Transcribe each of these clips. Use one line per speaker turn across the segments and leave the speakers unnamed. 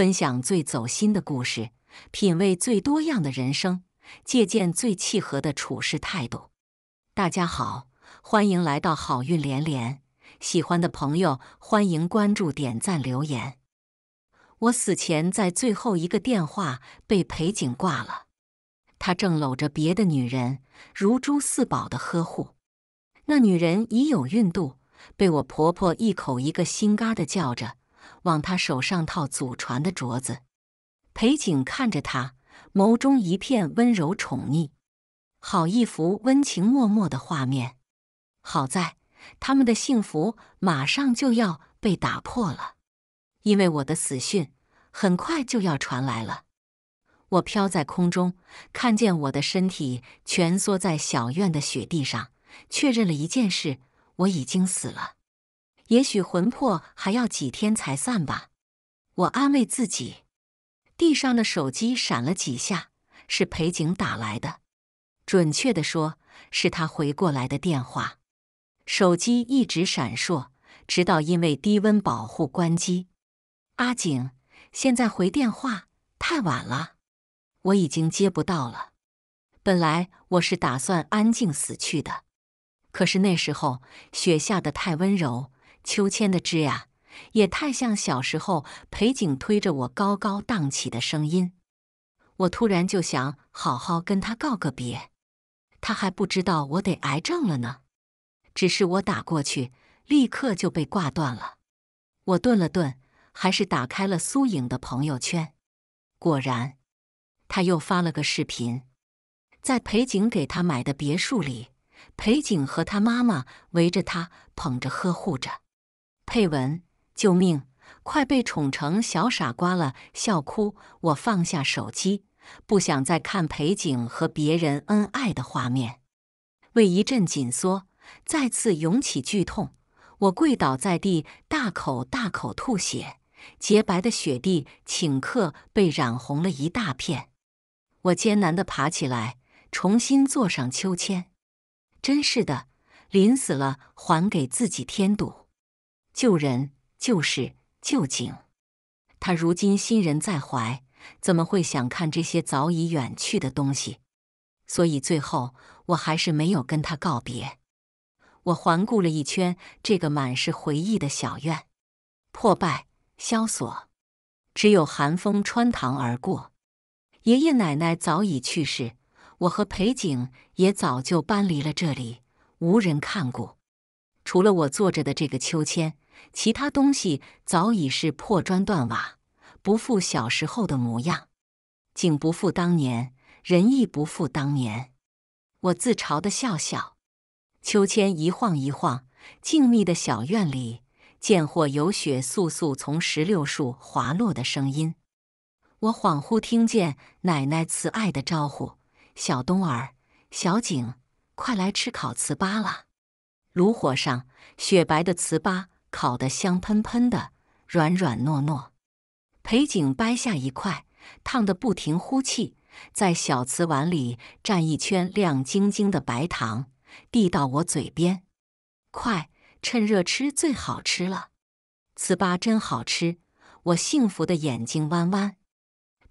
分享最走心的故事，品味最多样的人生，借鉴最契合的处事态度。大家好，欢迎来到好运连连。喜欢的朋友，欢迎关注、点赞、留言。我死前在最后一个电话被裴景挂了，他正搂着别的女人，如珠似宝的呵护。那女人已有孕肚，被我婆婆一口一个心肝的叫着。往他手上套祖传的镯子，裴景看着他，眸中一片温柔宠溺，好一幅温情脉脉的画面。好在他们的幸福马上就要被打破了，因为我的死讯很快就要传来了。我飘在空中，看见我的身体蜷缩在小院的雪地上，确认了一件事：我已经死了。也许魂魄还要几天才散吧，我安慰自己。地上的手机闪了几下，是裴景打来的，准确的说是他回过来的电话。手机一直闪烁，直到因为低温保护关机。阿景，现在回电话太晚了，我已经接不到了。本来我是打算安静死去的，可是那时候雪下的太温柔。秋千的吱呀，也太像小时候裴景推着我高高荡起的声音。我突然就想好好跟他告个别，他还不知道我得癌症了呢。只是我打过去，立刻就被挂断了。我顿了顿，还是打开了苏影的朋友圈。果然，他又发了个视频，在裴景给他买的别墅里，裴景和他妈妈围着他，捧着呵护着。配文：救命！快被宠成小傻瓜了，笑哭！我放下手机，不想再看裴景和别人恩爱的画面。胃一阵紧缩，再次涌起剧痛，我跪倒在地，大口大口吐血。洁白的雪地顷刻被染红了一大片。我艰难地爬起来，重新坐上秋千。真是的，临死了还给自己添堵。旧人、旧事、旧景，他如今新人在怀，怎么会想看这些早已远去的东西？所以最后我还是没有跟他告别。我环顾了一圈这个满是回忆的小院，破败萧索，只有寒风穿堂而过。爷爷奶奶早已去世，我和裴景也早就搬离了这里，无人看顾。除了我坐着的这个秋千。其他东西早已是破砖断瓦，不复小时候的模样。景不复当年，人亦不复当年。我自嘲地笑笑。秋千一晃一晃，静谧的小院里，见或有雪簌簌从石榴树滑落的声音。我恍惚听见奶奶慈爱的招呼：“小冬儿，小景，快来吃烤糍粑啦！”炉火上，雪白的糍粑。烤得香喷喷的，软软糯糯。裴景掰下一块，烫得不停呼气，在小瓷碗里蘸一圈亮晶晶的白糖，递到我嘴边：“快，趁热吃最好吃了。”糍粑真好吃，我幸福的眼睛弯弯。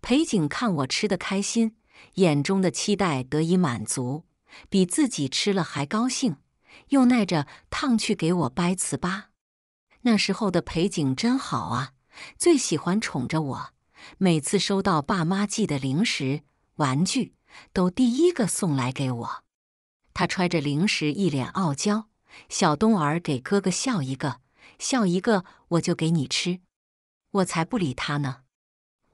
裴景看我吃的开心，眼中的期待得以满足，比自己吃了还高兴，又耐着烫去给我掰糍粑。那时候的裴景真好啊，最喜欢宠着我。每次收到爸妈寄的零食、玩具，都第一个送来给我。他揣着零食，一脸傲娇：“小东儿，给哥哥笑一个，笑一个，我就给你吃。”我才不理他呢。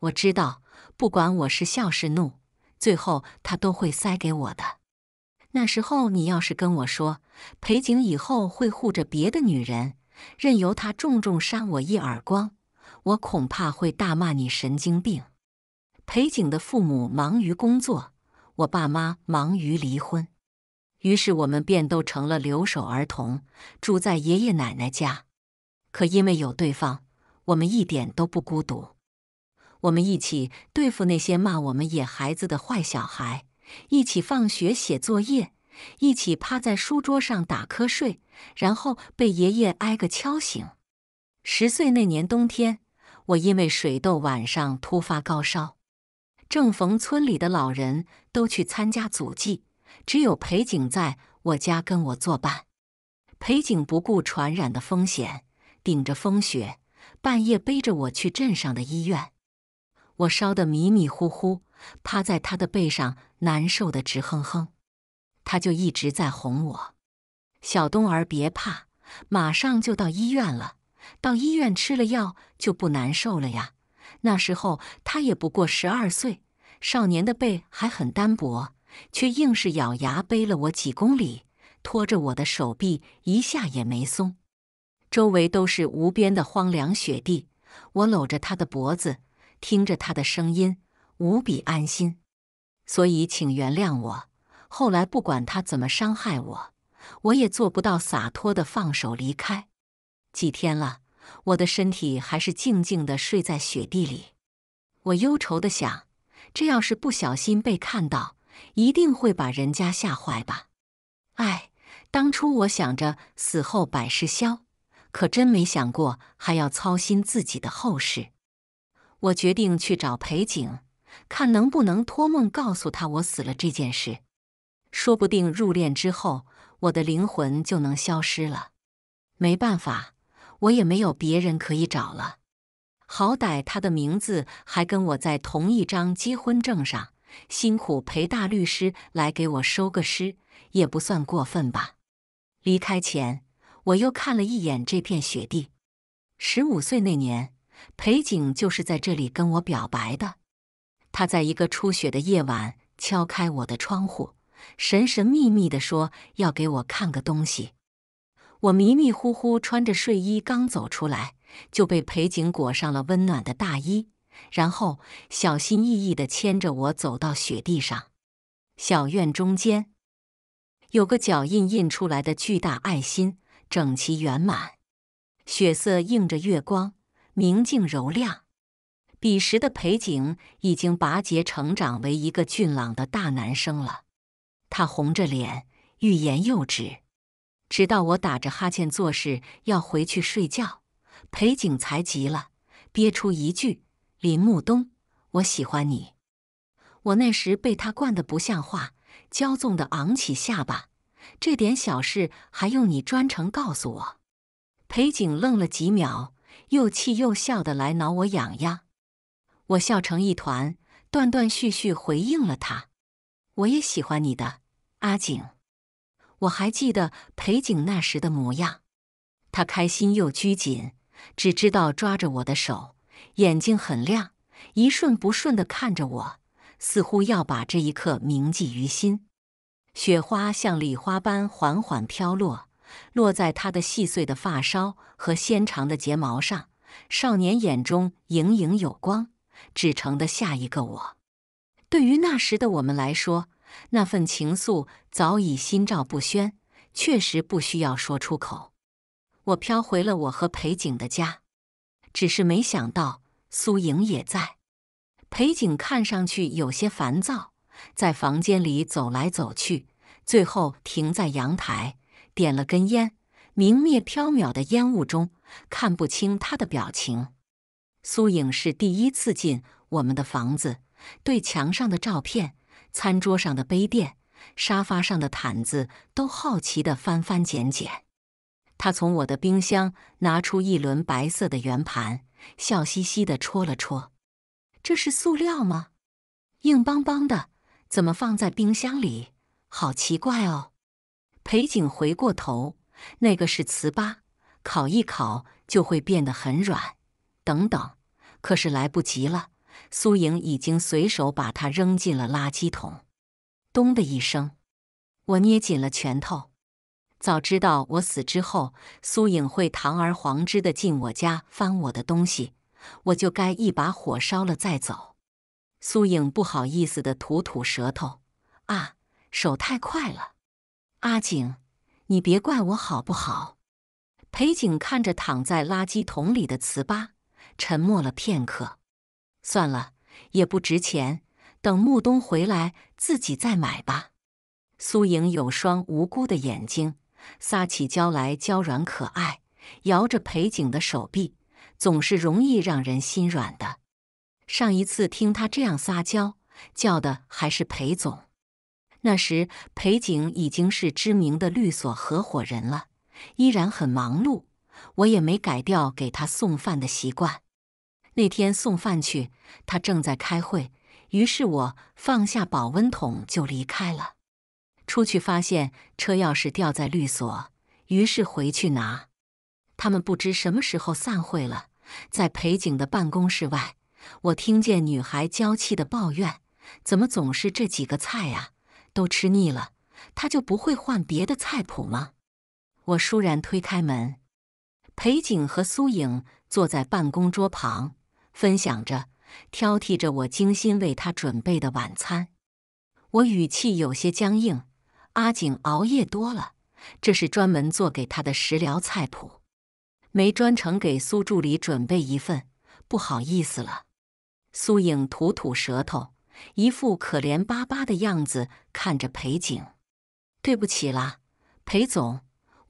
我知道，不管我是笑是怒，最后他都会塞给我的。那时候，你要是跟我说裴景以后会护着别的女人。任由他重重扇我一耳光，我恐怕会大骂你神经病。裴景的父母忙于工作，我爸妈忙于离婚，于是我们便都成了留守儿童，住在爷爷奶奶家。可因为有对方，我们一点都不孤独。我们一起对付那些骂我们野孩子的坏小孩，一起放学写作业。一起趴在书桌上打瞌睡，然后被爷爷挨个敲醒。十岁那年冬天，我因为水痘晚上突发高烧，正逢村里的老人都去参加祖祭，只有裴景在我家跟我作伴。裴景不顾传染的风险，顶着风雪，半夜背着我去镇上的医院。我烧得迷迷糊糊，趴在他的背上，难受得直哼哼。他就一直在哄我：“小冬儿别怕，马上就到医院了。到医院吃了药就不难受了呀。”那时候他也不过十二岁，少年的背还很单薄，却硬是咬牙背了我几公里，拖着我的手臂一下也没松。周围都是无边的荒凉雪地，我搂着他的脖子，听着他的声音，无比安心。所以，请原谅我。后来不管他怎么伤害我，我也做不到洒脱的放手离开。几天了，我的身体还是静静的睡在雪地里。我忧愁的想：这要是不小心被看到，一定会把人家吓坏吧？哎，当初我想着死后百事消，可真没想过还要操心自己的后事。我决定去找裴景，看能不能托梦告诉他我死了这件事。说不定入殓之后，我的灵魂就能消失了。没办法，我也没有别人可以找了。好歹他的名字还跟我在同一张结婚证上，辛苦裴大律师来给我收个尸，也不算过分吧。离开前，我又看了一眼这片雪地。十五岁那年，裴景就是在这里跟我表白的。他在一个初雪的夜晚敲开我的窗户。神神秘秘的说要给我看个东西，我迷迷糊糊穿着睡衣刚走出来，就被裴景裹上了温暖的大衣，然后小心翼翼的牵着我走到雪地上。小院中间有个脚印印出来的巨大爱心，整齐圆满，雪色映着月光，明净柔亮。彼时的裴景已经拔节成长为一个俊朗的大男生了。他红着脸，欲言又止，直到我打着哈欠做事要回去睡觉，裴景才急了，憋出一句：“林木东，我喜欢你。”我那时被他惯得不像话，骄纵的昂起下巴，这点小事还用你专程告诉我？裴景愣了几秒，又气又笑的来挠我痒痒，我笑成一团，断断续续回应了他：“我也喜欢你的。”阿景，我还记得裴景那时的模样，他开心又拘谨，只知道抓着我的手，眼睛很亮，一瞬不瞬的看着我，似乎要把这一刻铭记于心。雪花像礼花般缓缓飘落，落在他的细碎的发梢和纤长的睫毛上，少年眼中盈盈有光，稚成的下一个我，对于那时的我们来说。那份情愫早已心照不宣，确实不需要说出口。我飘回了我和裴景的家，只是没想到苏莹也在。裴景看上去有些烦躁，在房间里走来走去，最后停在阳台，点了根烟。明灭飘渺的烟雾中，看不清他的表情。苏影是第一次进我们的房子，对墙上的照片。餐桌上的杯垫，沙发上的毯子，都好奇的翻翻捡捡。他从我的冰箱拿出一轮白色的圆盘，笑嘻嘻的戳了戳：“这是塑料吗？硬邦邦的，怎么放在冰箱里？好奇怪哦。”裴景回过头：“那个是糍粑，烤一烤就会变得很软。等等，可是来不及了。”苏莹已经随手把它扔进了垃圾桶，咚的一声，我捏紧了拳头。早知道我死之后，苏颖会堂而皇之的进我家翻我的东西，我就该一把火烧了再走。苏颖不好意思的吐吐舌头，啊，手太快了。阿景，你别怪我好不好？裴景看着躺在垃圾桶里的糍粑，沉默了片刻。算了，也不值钱，等穆冬回来自己再买吧。苏莹有双无辜的眼睛，撒起娇来娇软可爱，摇着裴景的手臂，总是容易让人心软的。上一次听他这样撒娇，叫的还是裴总。那时裴景已经是知名的律所合伙人了，依然很忙碌，我也没改掉给他送饭的习惯。那天送饭去，他正在开会，于是我放下保温桶就离开了。出去发现车钥匙掉在律所，于是回去拿。他们不知什么时候散会了，在裴景的办公室外，我听见女孩娇气的抱怨：“怎么总是这几个菜啊？都吃腻了，他就不会换别的菜谱吗？”我倏然推开门，裴景和苏影坐在办公桌旁。分享着，挑剔着我精心为他准备的晚餐，我语气有些僵硬。阿景熬夜多了，这是专门做给他的食疗菜谱，没专程给苏助理准备一份，不好意思了。苏影吐吐舌头，一副可怜巴巴的样子看着裴景：“对不起啦，裴总，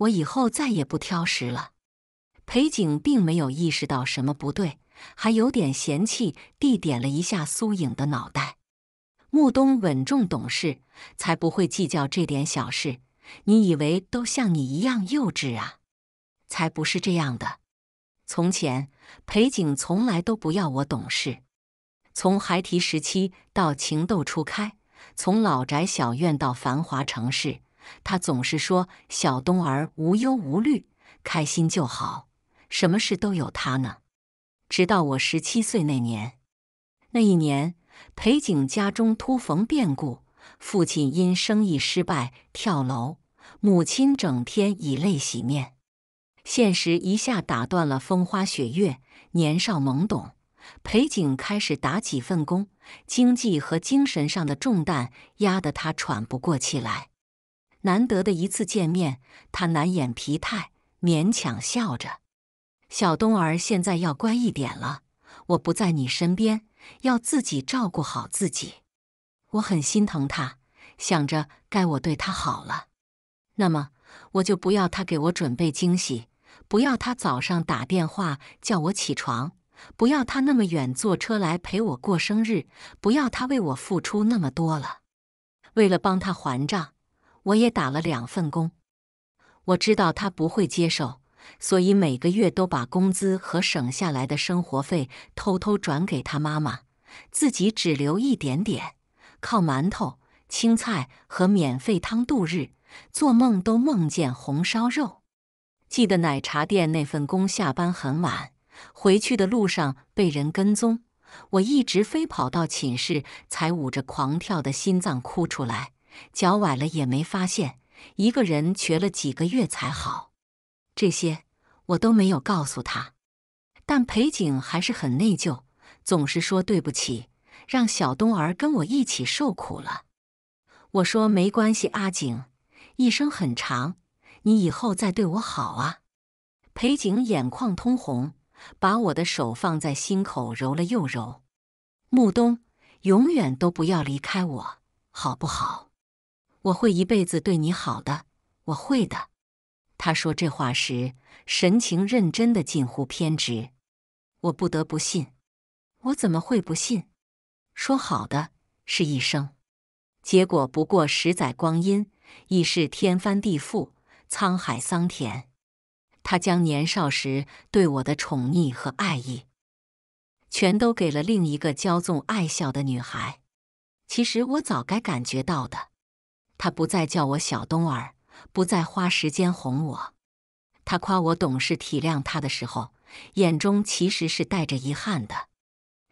我以后再也不挑食了。”裴景并没有意识到什么不对。还有点嫌弃，地点了一下苏影的脑袋。木东稳重懂事，才不会计较这点小事。你以为都像你一样幼稚啊？才不是这样的。从前，裴景从来都不要我懂事。从孩提时期到情窦初开，从老宅小院到繁华城市，他总是说：“小冬儿无忧无虑，开心就好，什么事都有他呢。”直到我十七岁那年，那一年，裴景家中突逢变故，父亲因生意失败跳楼，母亲整天以泪洗面，现实一下打断了风花雪月。年少懵懂，裴景开始打几份工，经济和精神上的重担压得他喘不过气来。难得的一次见面，他难掩疲态，勉强笑着。小东儿现在要乖一点了。我不在你身边，要自己照顾好自己。我很心疼他，想着该我对他好了。那么，我就不要他给我准备惊喜，不要他早上打电话叫我起床，不要他那么远坐车来陪我过生日，不要他为我付出那么多了。为了帮他还账，我也打了两份工。我知道他不会接受。所以每个月都把工资和省下来的生活费偷偷转给他妈妈，自己只留一点点，靠馒头、青菜和免费汤度日，做梦都梦见红烧肉。记得奶茶店那份工，下班很晚，回去的路上被人跟踪，我一直飞跑到寝室，才捂着狂跳的心脏哭出来，脚崴了也没发现，一个人瘸了几个月才好。这些我都没有告诉他，但裴景还是很内疚，总是说对不起，让小东儿跟我一起受苦了。我说没关系，阿景，一生很长，你以后再对我好啊。裴景眼眶通红，把我的手放在心口揉了又揉。穆东，永远都不要离开我，好不好？我会一辈子对你好的，我会的。他说这话时，神情认真的近乎偏执，我不得不信。我怎么会不信？说好的是一生，结果不过十载光阴，已是天翻地覆，沧海桑田。他将年少时对我的宠溺和爱意，全都给了另一个骄纵爱笑的女孩。其实我早该感觉到的。他不再叫我小冬儿。不再花时间哄我，他夸我懂事体谅他的时候，眼中其实是带着遗憾的。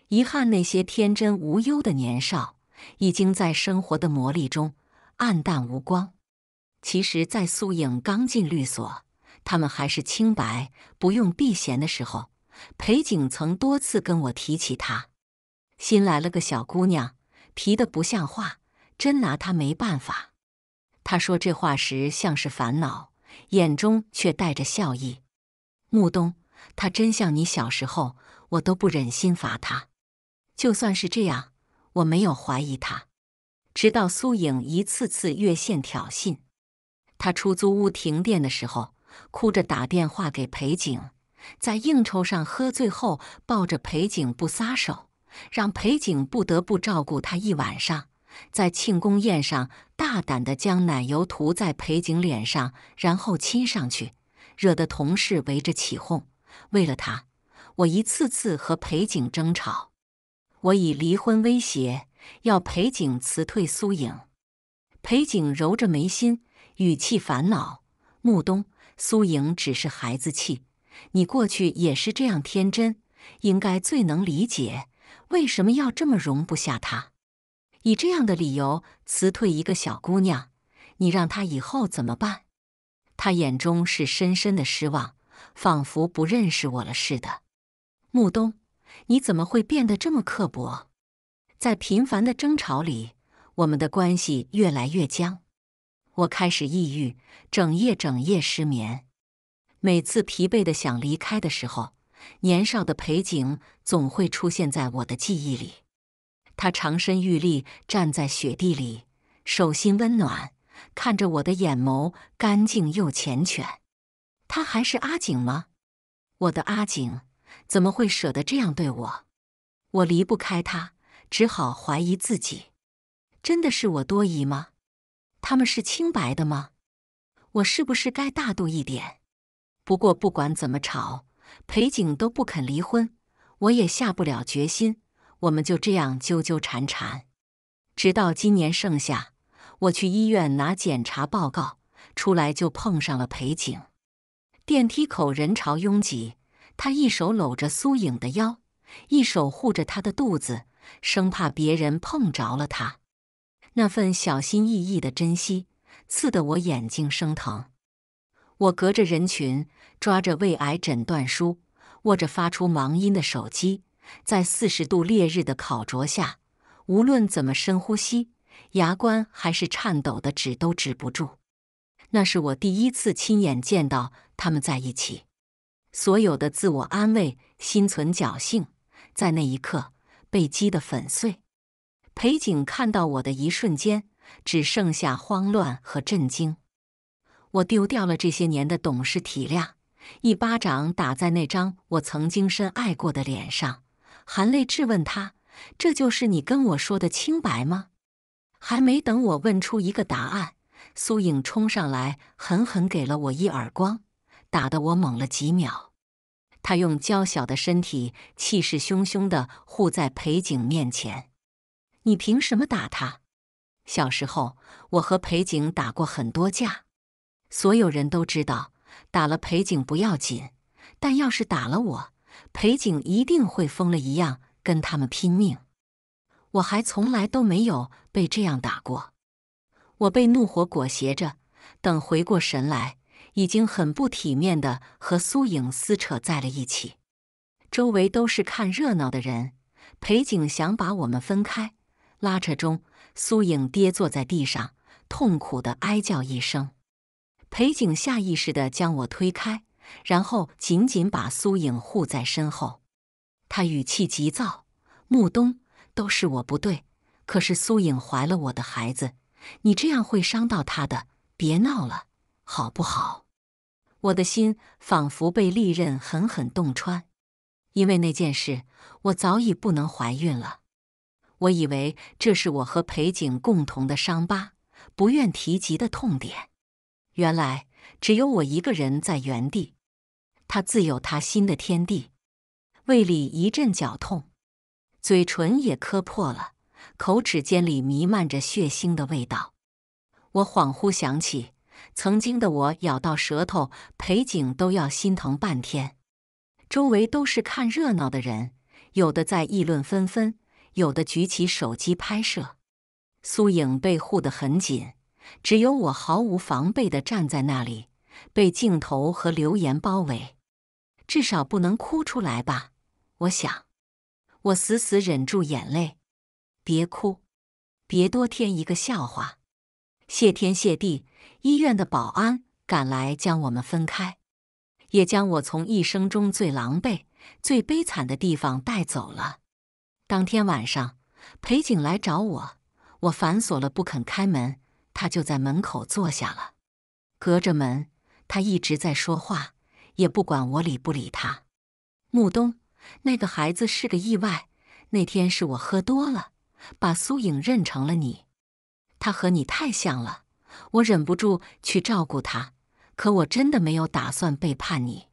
遗憾那些天真无忧的年少，已经在生活的磨砺中黯淡无光。其实，在苏影刚进律所，他们还是清白，不用避嫌的时候，裴景曾多次跟我提起她：新来了个小姑娘，皮得不像话，真拿她没办法。他说这话时像是烦恼，眼中却带着笑意。穆东，他真像你小时候，我都不忍心罚他。就算是这样，我没有怀疑他。直到苏影一次次越线挑衅，他出租屋停电的时候，哭着打电话给裴景；在应酬上喝醉后，抱着裴景不撒手，让裴景不得不照顾他一晚上；在庆功宴上。大胆地将奶油涂在裴景脸上，然后亲上去，惹得同事围着起哄。为了他，我一次次和裴景争吵，我以离婚威胁，要裴景辞退苏影。裴景揉着眉心，语气烦恼：“木冬，苏影只是孩子气，你过去也是这样天真，应该最能理解，为什么要这么容不下他？”以这样的理由辞退一个小姑娘，你让她以后怎么办？她眼中是深深的失望，仿佛不认识我了似的。穆东，你怎么会变得这么刻薄？在频繁的争吵里，我们的关系越来越僵。我开始抑郁，整夜整夜失眠。每次疲惫的想离开的时候，年少的裴景总会出现在我的记忆里。他长身玉立站在雪地里，手心温暖，看着我的眼眸干净又缱绻。他还是阿景吗？我的阿景怎么会舍得这样对我？我离不开他，只好怀疑自己，真的是我多疑吗？他们是清白的吗？我是不是该大度一点？不过不管怎么吵，裴景都不肯离婚，我也下不了决心。我们就这样纠纠缠缠，直到今年盛夏，我去医院拿检查报告，出来就碰上了裴景。电梯口人潮拥挤，他一手搂着苏影的腰，一手护着她的肚子，生怕别人碰着了她。那份小心翼翼的珍惜，刺得我眼睛生疼。我隔着人群，抓着胃癌诊断书，握着发出盲音的手机。在四十度烈日的烤灼下，无论怎么深呼吸，牙关还是颤抖的，止都止不住。那是我第一次亲眼见到他们在一起。所有的自我安慰、心存侥幸，在那一刻被击得粉碎。裴景看到我的一瞬间，只剩下慌乱和震惊。我丢掉了这些年的懂事体谅，一巴掌打在那张我曾经深爱过的脸上。含泪质问他：“这就是你跟我说的清白吗？”还没等我问出一个答案，苏影冲上来，狠狠给了我一耳光，打得我懵了几秒。她用娇小的身体，气势汹汹地护在裴景面前：“你凭什么打他？”小时候，我和裴景打过很多架，所有人都知道，打了裴景不要紧，但要是打了我……裴景一定会疯了一样跟他们拼命，我还从来都没有被这样打过。我被怒火裹挟着，等回过神来，已经很不体面的和苏影撕扯在了一起。周围都是看热闹的人，裴景想把我们分开。拉扯中，苏影跌坐在地上，痛苦的哀叫一声。裴景下意识的将我推开。然后紧紧把苏影护在身后，他语气急躁：“穆冬，都是我不对。可是苏影怀了我的孩子，你这样会伤到她的。别闹了，好不好？”我的心仿佛被利刃狠狠洞穿，因为那件事，我早已不能怀孕了。我以为这是我和裴景共同的伤疤，不愿提及的痛点。原来只有我一个人在原地。他自有他新的天地，胃里一阵绞痛，嘴唇也磕破了，口齿间里弥漫着血腥的味道。我恍惚想起，曾经的我咬到舌头，裴景都要心疼半天。周围都是看热闹的人，有的在议论纷纷，有的举起手机拍摄。苏影被护得很紧，只有我毫无防备的站在那里。被镜头和留言包围，至少不能哭出来吧？我想，我死死忍住眼泪，别哭，别多添一个笑话。谢天谢地，医院的保安赶来将我们分开，也将我从一生中最狼狈、最悲惨的地方带走了。当天晚上，裴景来找我，我反锁了不肯开门，他就在门口坐下了，隔着门。他一直在说话，也不管我理不理他。穆东，那个孩子是个意外。那天是我喝多了，把苏影认成了你。她和你太像了，我忍不住去照顾她。可我真的没有打算背叛你。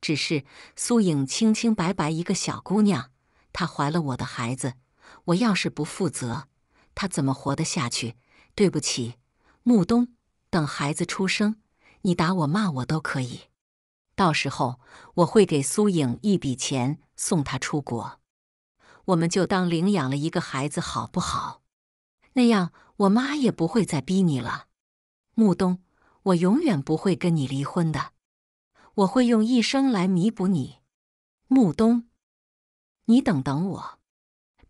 只是苏影清清白白一个小姑娘，她怀了我的孩子，我要是不负责，她怎么活得下去？对不起，穆东，等孩子出生。你打我骂我都可以，到时候我会给苏颖一笔钱送她出国，我们就当领养了一个孩子，好不好？那样我妈也不会再逼你了。木东，我永远不会跟你离婚的，我会用一生来弥补你。木东，你等等我。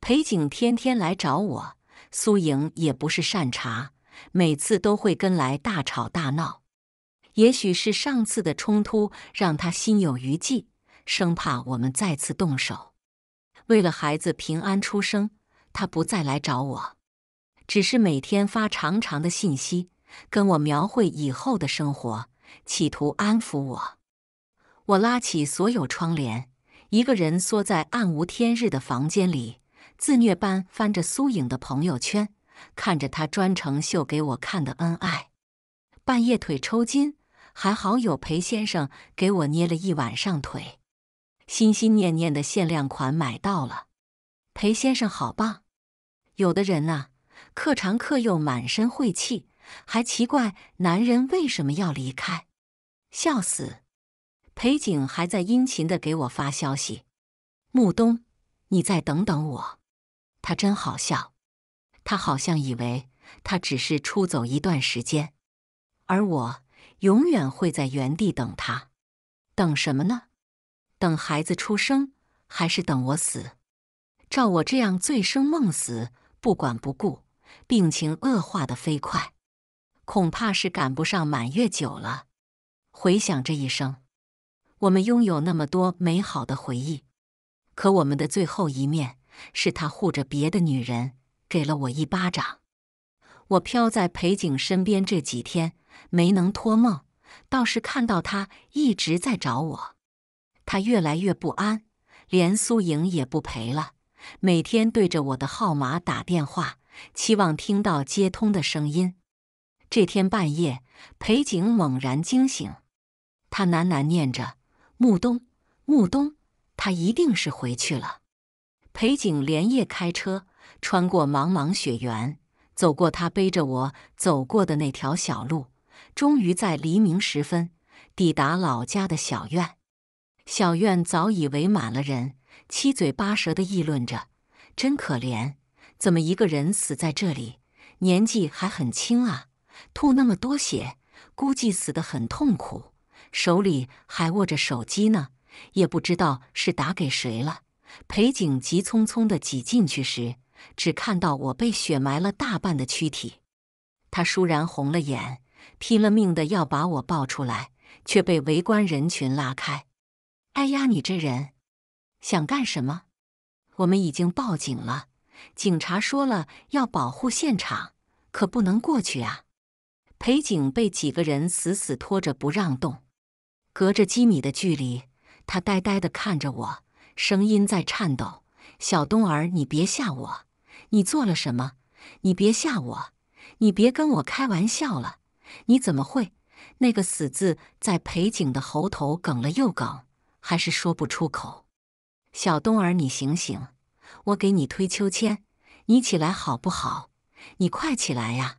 裴景天天来找我，苏颖也不是善茬，每次都会跟来大吵大闹。也许是上次的冲突让他心有余悸，生怕我们再次动手。为了孩子平安出生，他不再来找我，只是每天发长长的信息，跟我描绘以后的生活，企图安抚我。我拉起所有窗帘，一个人缩在暗无天日的房间里，自虐般翻着苏影的朋友圈，看着她专程秀给我看的恩爱。半夜腿抽筋。还好有裴先生给我捏了一晚上腿，心心念念的限量款买到了，裴先生好棒！有的人啊，克长克幼，满身晦气，还奇怪男人为什么要离开，笑死！裴景还在殷勤的给我发消息：“穆东，你再等等我。”他真好笑，他好像以为他只是出走一段时间，而我。永远会在原地等他，等什么呢？等孩子出生，还是等我死？照我这样醉生梦死，不管不顾，病情恶化的飞快，恐怕是赶不上满月酒了。回想这一生，我们拥有那么多美好的回忆，可我们的最后一面，是他护着别的女人，给了我一巴掌。我飘在裴景身边这几天。没能托梦，倒是看到他一直在找我。他越来越不安，连苏莹也不陪了，每天对着我的号码打电话，期望听到接通的声音。这天半夜，裴景猛然惊醒，他喃喃念着：“木东，木东，他一定是回去了。”裴景连夜开车，穿过茫茫雪原，走过他背着我走过的那条小路。终于在黎明时分抵达老家的小院，小院早已围满了人，七嘴八舌的议论着：“真可怜，怎么一个人死在这里？年纪还很轻啊，吐那么多血，估计死得很痛苦，手里还握着手机呢，也不知道是打给谁了。”裴景急匆匆的挤进去时，只看到我被雪埋了大半的躯体，他倏然红了眼。拼了命的要把我抱出来，却被围观人群拉开。哎呀，你这人想干什么？我们已经报警了，警察说了要保护现场，可不能过去啊！裴景被几个人死死拖着不让动，隔着几米的距离，他呆呆的看着我，声音在颤抖：“小东儿，你别吓我！你做了什么？你别吓我！你别跟我开玩笑了！”你怎么会？那个“死”字在裴景的喉头梗了又梗，还是说不出口。小东儿，你醒醒！我给你推秋千，你起来好不好？你快起来呀！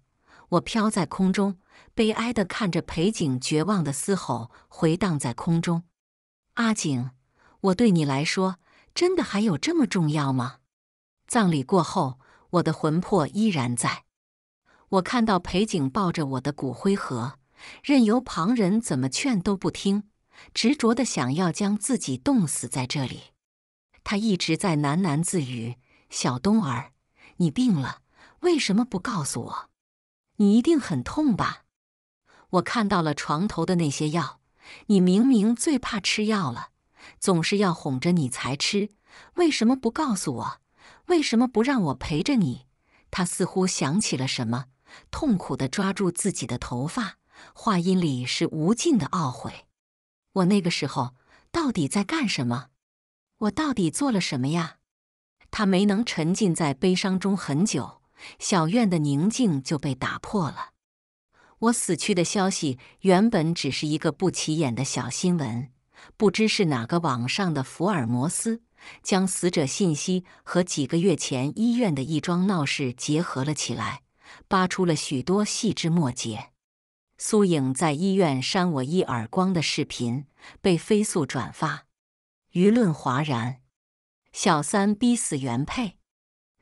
我飘在空中，悲哀地看着裴景绝望的嘶吼回荡在空中。阿景，我对你来说，真的还有这么重要吗？葬礼过后，我的魂魄依然在。我看到裴景抱着我的骨灰盒，任由旁人怎么劝都不听，执着的想要将自己冻死在这里。他一直在喃喃自语：“小冬儿，你病了，为什么不告诉我？你一定很痛吧？”我看到了床头的那些药，你明明最怕吃药了，总是要哄着你才吃，为什么不告诉我？为什么不让我陪着你？他似乎想起了什么。痛苦地抓住自己的头发，话音里是无尽的懊悔。我那个时候到底在干什么？我到底做了什么呀？他没能沉浸在悲伤中很久，小院的宁静就被打破了。我死去的消息原本只是一个不起眼的小新闻，不知是哪个网上的福尔摩斯将死者信息和几个月前医院的一桩闹事结合了起来。扒出了许多细枝末节，苏颖在医院扇我一耳光的视频被飞速转发，舆论哗然。小三逼死原配，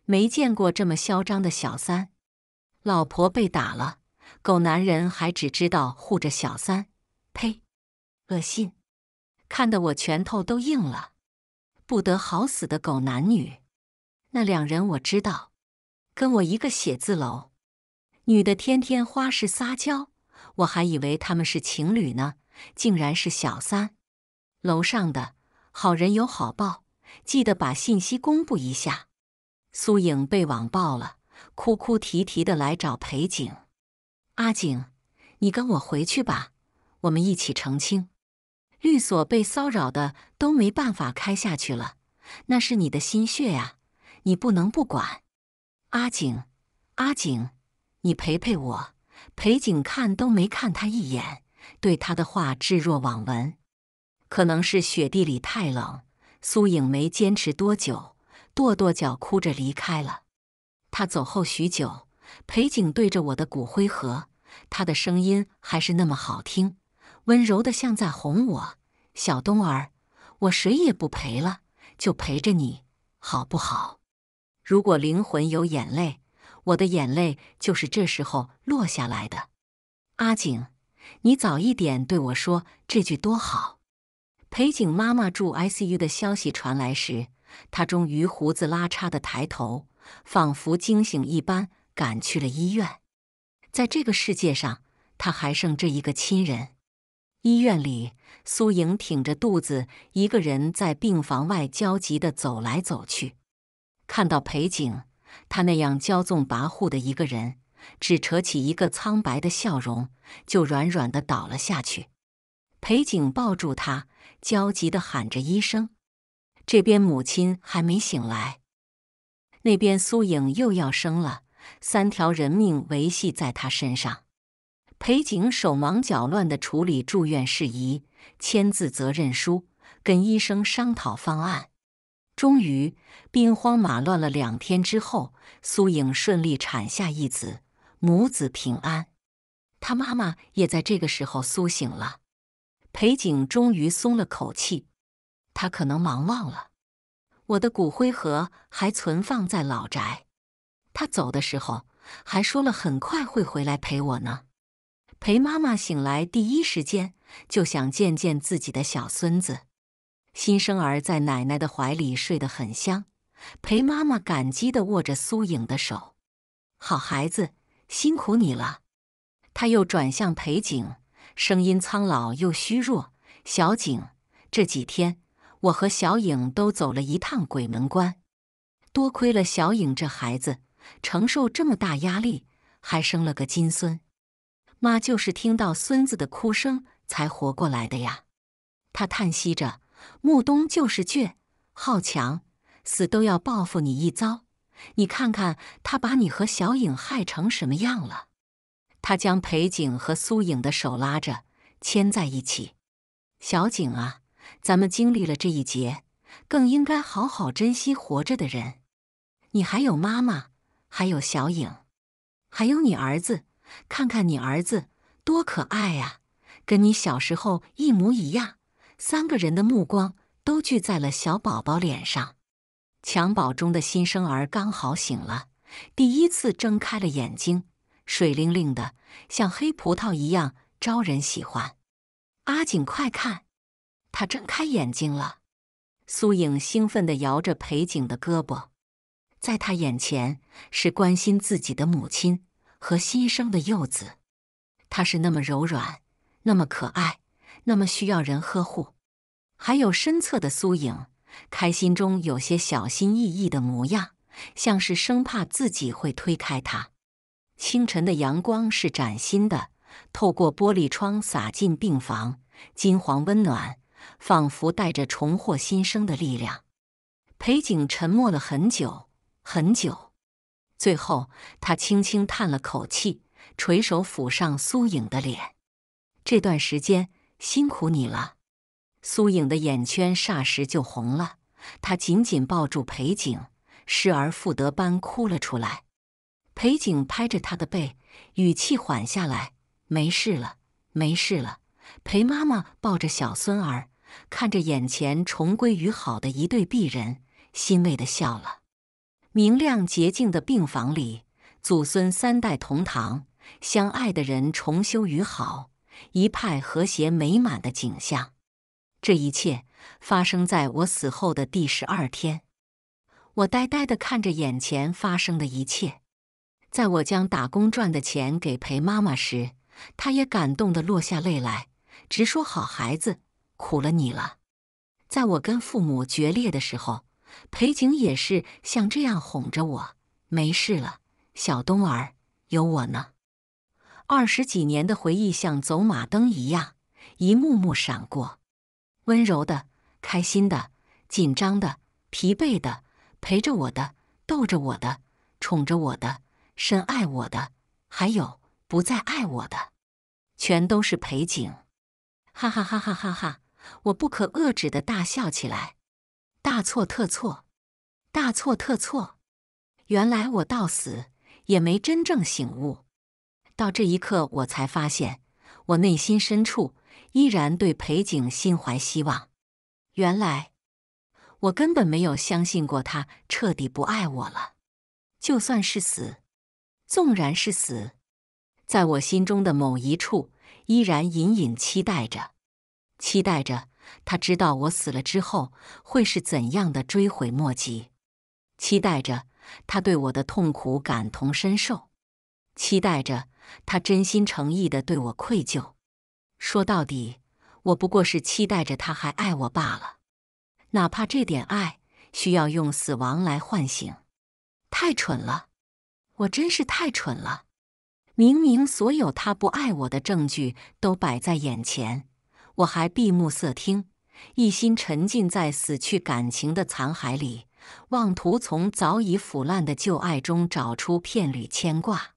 没见过这么嚣张的小三。老婆被打了，狗男人还只知道护着小三，呸，恶心！看得我拳头都硬了。不得好死的狗男女。那两人我知道，跟我一个写字楼。女的天天花式撒娇，我还以为他们是情侣呢，竟然是小三。楼上的好人有好报，记得把信息公布一下。苏影被网暴了，哭哭啼啼的来找裴景。阿景，你跟我回去吧，我们一起澄清。律所被骚扰的都没办法开下去了，那是你的心血呀，你不能不管。阿景，阿景。你陪陪我，裴景看都没看他一眼，对他的话置若罔闻。可能是雪地里太冷，苏影没坚持多久，跺跺脚，哭着离开了。他走后许久，裴景对着我的骨灰盒，他的声音还是那么好听，温柔的像在哄我：“小冬儿，我谁也不陪了，就陪着你，好不好？如果灵魂有眼泪。”我的眼泪就是这时候落下来的，阿景，你早一点对我说这句多好。裴景妈妈住 ICU 的消息传来时，他终于胡子拉碴的抬头，仿佛惊醒一般，赶去了医院。在这个世界上，他还剩这一个亲人。医院里，苏莹挺着肚子，一个人在病房外焦急的走来走去，看到裴景。他那样骄纵跋扈的一个人，只扯起一个苍白的笑容，就软软的倒了下去。裴景抱住他，焦急的喊着：“医生！”这边母亲还没醒来，那边苏影又要生了，三条人命维系在她身上。裴景手忙脚乱的处理住院事宜，签字责任书，跟医生商讨方案。终于，兵荒马乱了两天之后，苏颖顺利产下一子，母子平安。她妈妈也在这个时候苏醒了。裴景终于松了口气。他可能忙忘了，我的骨灰盒还存放在老宅。他走的时候还说了，很快会回来陪我呢。裴妈妈醒来第一时间就想见见自己的小孙子。新生儿在奶奶的怀里睡得很香，裴妈妈感激地握着苏颖的手：“好孩子，辛苦你了。”他又转向裴景，声音苍老又虚弱：“小景，这几天我和小颖都走了一趟鬼门关，多亏了小颖这孩子承受这么大压力，还生了个金孙。妈就是听到孙子的哭声才活过来的呀。”他叹息着。穆东就是倔、好强，死都要报复你一遭。你看看他把你和小影害成什么样了！他将裴景和苏影的手拉着牵在一起。小景啊，咱们经历了这一劫，更应该好好珍惜活着的人。你还有妈妈，还有小影，还有你儿子。看看你儿子多可爱呀，跟你小时候一模一样。三个人的目光都聚在了小宝宝脸上，襁褓中的新生儿刚好醒了，第一次睁开了眼睛，水灵灵的，像黑葡萄一样招人喜欢。阿锦，快看，他睁开眼睛了！苏影兴奋地摇着裴景的胳膊，在他眼前是关心自己的母亲和新生的幼子，他是那么柔软，那么可爱。那么需要人呵护，还有身侧的苏影，开心中有些小心翼翼的模样，像是生怕自己会推开他。清晨的阳光是崭新的，透过玻璃窗洒进病房，金黄温暖，仿佛带着重获新生的力量。裴景沉默了很久很久，最后他轻轻叹了口气，垂手抚上苏影的脸。这段时间。辛苦你了，苏影的眼圈霎时就红了，她紧紧抱住裴景，失而复得般哭了出来。裴景拍着她的背，语气缓下来：“没事了，没事了。”裴妈妈抱着小孙儿，看着眼前重归于好的一对璧人，欣慰的笑了。明亮洁净的病房里，祖孙三代同堂，相爱的人重修于好。一派和谐美满的景象。这一切发生在我死后的第十二天。我呆呆地看着眼前发生的一切。在我将打工赚的钱给裴妈妈时，她也感动地落下泪来，直说：“好孩子，苦了你了。”在我跟父母决裂的时候，裴景也是像这样哄着我：“没事了，小东儿，有我呢。”二十几年的回忆像走马灯一样，一幕幕闪过，温柔的、开心的、紧张的、疲惫的，陪着我的、逗着我的、宠着我的、深爱我的，还有不再爱我的，全都是陪景。哈哈哈哈哈哈！我不可遏止的大笑起来。大错特错，大错特错！原来我到死也没真正醒悟。到这一刻，我才发现，我内心深处依然对裴景心怀希望。原来，我根本没有相信过他彻底不爱我了。就算是死，纵然是死，在我心中的某一处，依然隐隐期待着，期待着他知道我死了之后会是怎样的追悔莫及，期待着他对我的痛苦感同身受，期待着。他真心诚意的对我愧疚，说到底，我不过是期待着他还爱我罢了。哪怕这点爱需要用死亡来唤醒，太蠢了！我真是太蠢了！明明所有他不爱我的证据都摆在眼前，我还闭目塞听，一心沉浸在死去感情的残骸里，妄图从早已腐烂的旧爱中找出片缕牵挂。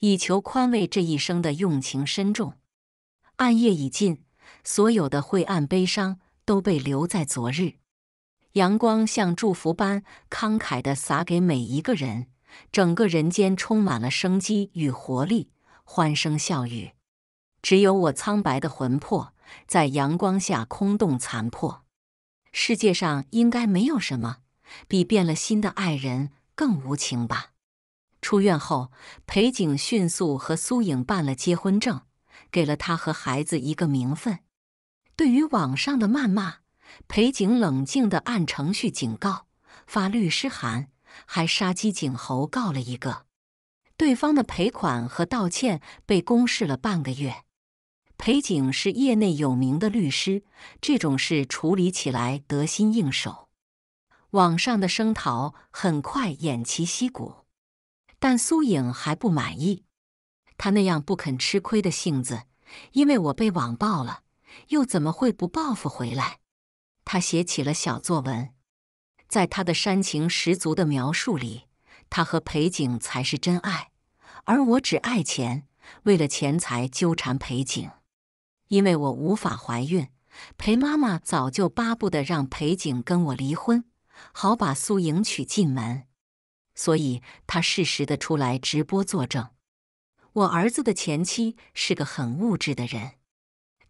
以求宽慰这一生的用情深重。暗夜已尽，所有的晦暗悲伤都被留在昨日。阳光像祝福般慷慨地洒给每一个人，整个人间充满了生机与活力，欢声笑语。只有我苍白的魂魄在阳光下空洞残破。世界上应该没有什么比变了心的爱人更无情吧。出院后，裴景迅速和苏颖办了结婚证，给了他和孩子一个名分。对于网上的谩骂，裴景冷静地按程序警告、发律师函，还杀鸡儆猴告了一个。对方的赔款和道歉被公示了半个月。裴景是业内有名的律师，这种事处理起来得心应手。网上的声讨很快偃旗息鼓。但苏颖还不满意，她那样不肯吃亏的性子，因为我被网暴了，又怎么会不报复回来？她写起了小作文，在她的煽情十足的描述里，她和裴景才是真爱，而我只爱钱，为了钱财纠缠裴景，因为我无法怀孕，裴妈妈早就巴不得让裴景跟我离婚，好把苏莹娶进门。所以他适时的出来直播作证。我儿子的前妻是个很物质的人，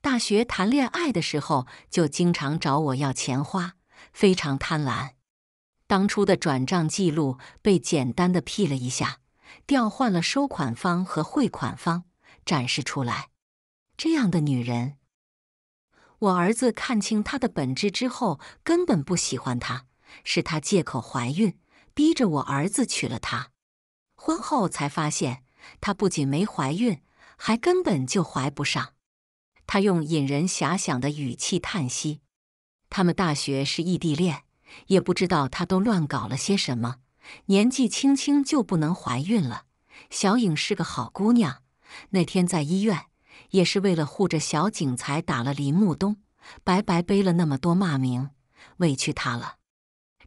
大学谈恋爱的时候就经常找我要钱花，非常贪婪。当初的转账记录被简单的 P 了一下，调换了收款方和汇款方展示出来。这样的女人，我儿子看清她的本质之后，根本不喜欢她，是她借口怀孕。逼着我儿子娶了她，婚后才发现她不仅没怀孕，还根本就怀不上。他用引人遐想的语气叹息：“他们大学是异地恋，也不知道他都乱搞了些什么，年纪轻轻就不能怀孕了。”小颖是个好姑娘，那天在医院也是为了护着小景才打了林木东，白白背了那么多骂名，委屈她了。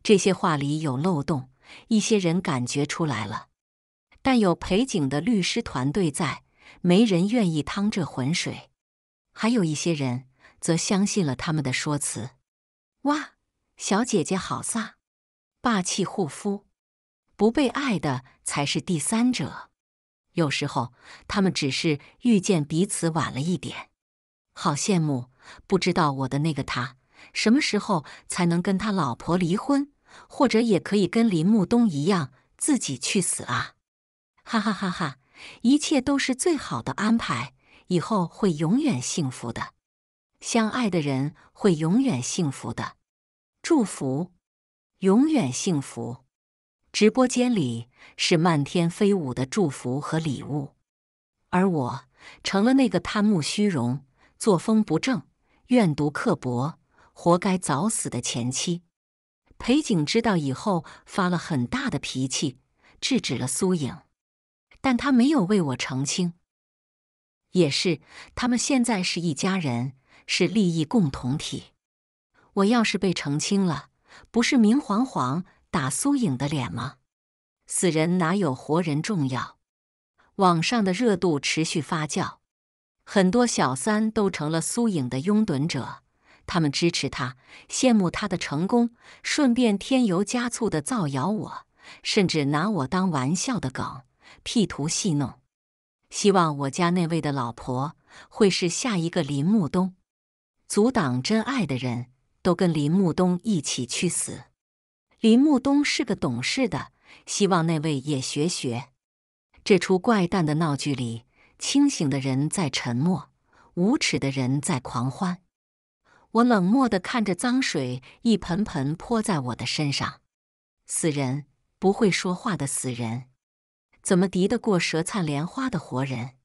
这些话里有漏洞。一些人感觉出来了，但有裴景的律师团队在，没人愿意趟这浑水。还有一些人则相信了他们的说辞。哇，小姐姐好飒，霸气护肤。不被爱的才是第三者。有时候他们只是遇见彼此晚了一点。好羡慕，不知道我的那个他什么时候才能跟他老婆离婚。或者也可以跟林木东一样，自己去死啊！哈哈哈哈！一切都是最好的安排，以后会永远幸福的。相爱的人会永远幸福的，祝福，永远幸福。直播间里是漫天飞舞的祝福和礼物，而我成了那个贪慕虚荣、作风不正、怨毒刻薄、活该早死的前妻。裴景知道以后发了很大的脾气，制止了苏影，但他没有为我澄清。也是，他们现在是一家人，是利益共同体。我要是被澄清了，不是明晃晃打苏影的脸吗？死人哪有活人重要？网上的热度持续发酵，很多小三都成了苏影的拥趸者。他们支持他，羡慕他的成功，顺便添油加醋的造谣我，甚至拿我当玩笑的梗，P 图戏弄。希望我家那位的老婆会是下一个林木东，阻挡真爱的人都跟林木东一起去死。林木东是个懂事的，希望那位也学学。这出怪诞的闹剧里，清醒的人在沉默，无耻的人在狂欢。我冷漠的看着脏水一盆盆泼在我的身上，死人不会说话的死人，怎么敌得过舌灿莲花的活人？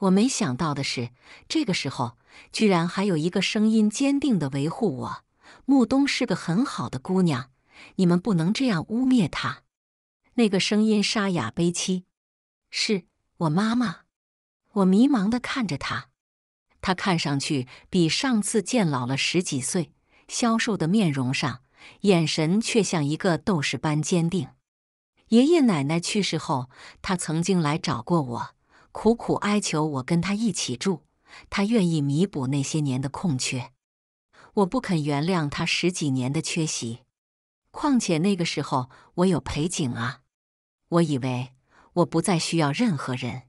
我没想到的是，这个时候居然还有一个声音坚定的维护我。穆冬是个很好的姑娘，你们不能这样污蔑她。那个声音沙哑悲凄，是我妈妈。我迷茫的看着她。他看上去比上次见老了十几岁，消瘦的面容上，眼神却像一个斗士般坚定。爷爷奶奶去世后，他曾经来找过我，苦苦哀求我跟他一起住，他愿意弥补那些年的空缺。我不肯原谅他十几年的缺席，况且那个时候我有裴景啊。我以为我不再需要任何人。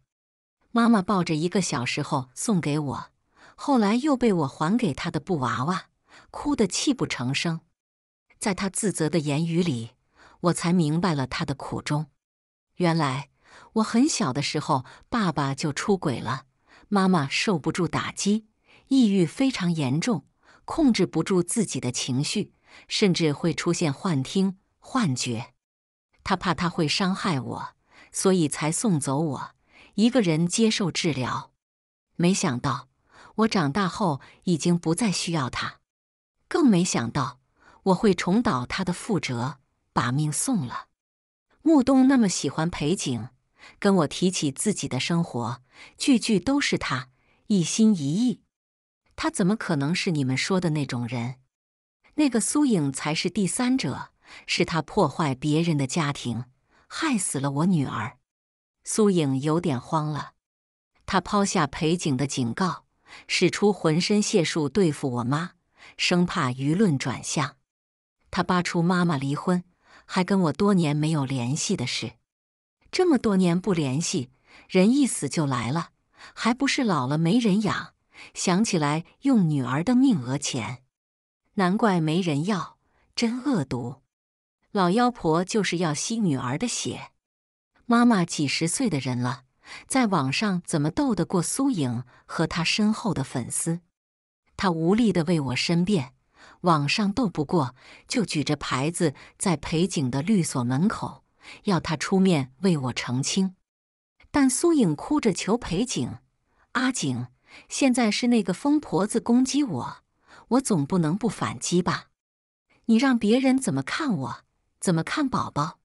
妈妈抱着一个小时候送给我。后来又被我还给他的布娃娃，哭得泣不成声。在他自责的言语里，我才明白了他的苦衷。原来我很小的时候，爸爸就出轨了，妈妈受不住打击，抑郁非常严重，控制不住自己的情绪，甚至会出现幻听、幻觉。他怕他会伤害我，所以才送走我，一个人接受治疗。没想到。我长大后已经不再需要他，更没想到我会重蹈他的覆辙，把命送了。穆东那么喜欢裴景，跟我提起自己的生活，句句都是他一心一意，他怎么可能是你们说的那种人？那个苏影才是第三者，是他破坏别人的家庭，害死了我女儿。苏影有点慌了，他抛下裴景的警告。使出浑身解数对付我妈，生怕舆论转向。他扒出妈妈离婚，还跟我多年没有联系的事。这么多年不联系，人一死就来了，还不是老了没人养？想起来用女儿的命讹钱，难怪没人要，真恶毒！老妖婆就是要吸女儿的血。妈妈几十岁的人了。在网上怎么斗得过苏颖和她身后的粉丝？他无力地为我申辩，网上斗不过，就举着牌子在裴景的律所门口，要他出面为我澄清。但苏颖哭着求裴景：“阿景，现在是那个疯婆子攻击我，我总不能不反击吧？你让别人怎么看我？怎么看宝宝？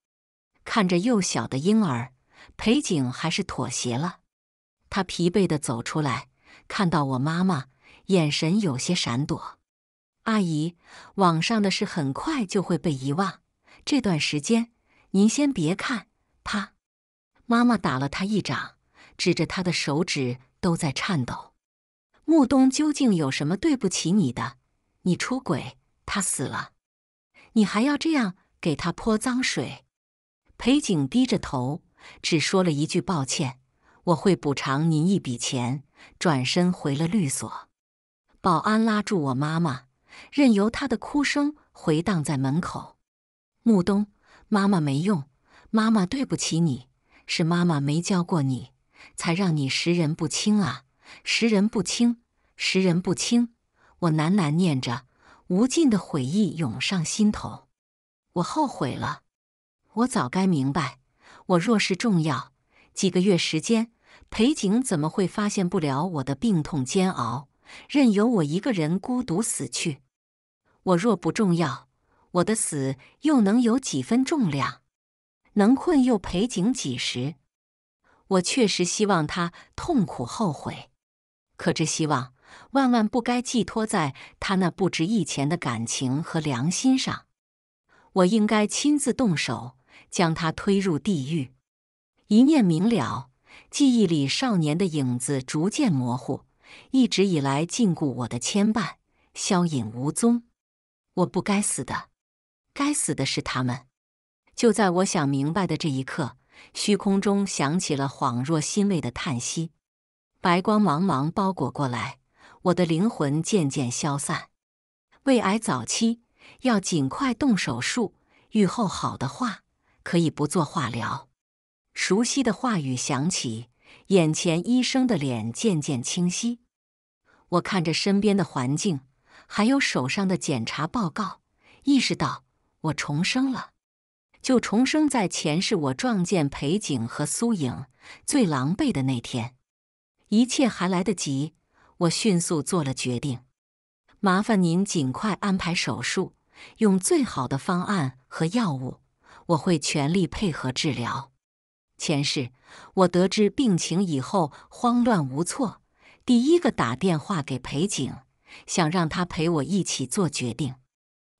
看着幼小的婴儿。”裴景还是妥协了，他疲惫的走出来，看到我妈妈，眼神有些闪躲。阿姨，网上的事很快就会被遗忘，这段时间您先别看。他，妈妈打了他一掌，指着他的手指都在颤抖。穆东究竟有什么对不起你的？你出轨，他死了，你还要这样给他泼脏水？裴景低着头。只说了一句“抱歉”，我会补偿您一笔钱。转身回了律所，保安拉住我妈妈，任由她的哭声回荡在门口。木东，妈妈没用，妈妈对不起你，是妈妈没教过你，才让你识人不清啊！识人不清，识人不清，我喃喃念着，无尽的悔意涌上心头。我后悔了，我早该明白。我若是重要，几个月时间，裴景怎么会发现不了我的病痛煎熬，任由我一个人孤独死去？我若不重要，我的死又能有几分重量？能困又裴景几时？我确实希望他痛苦后悔，可这希望万万不该寄托在他那不值一钱的感情和良心上。我应该亲自动手。将他推入地狱。一念明了，记忆里少年的影子逐渐模糊。一直以来禁锢我的牵绊，消隐无踪。我不该死的，该死的是他们。就在我想明白的这一刻，虚空中响起了恍若欣慰的叹息。白光茫茫包裹过来，我的灵魂渐渐消散。胃癌早期，要尽快动手术，愈后好的话。可以不做化疗。熟悉的话语响起，眼前医生的脸渐渐清晰。我看着身边的环境，还有手上的检查报告，意识到我重生了。就重生在前世我撞见裴景和苏影最狼狈的那天。一切还来得及。我迅速做了决定。麻烦您尽快安排手术，用最好的方案和药物。我会全力配合治疗。前世我得知病情以后慌乱无措，第一个打电话给裴景，想让他陪我一起做决定。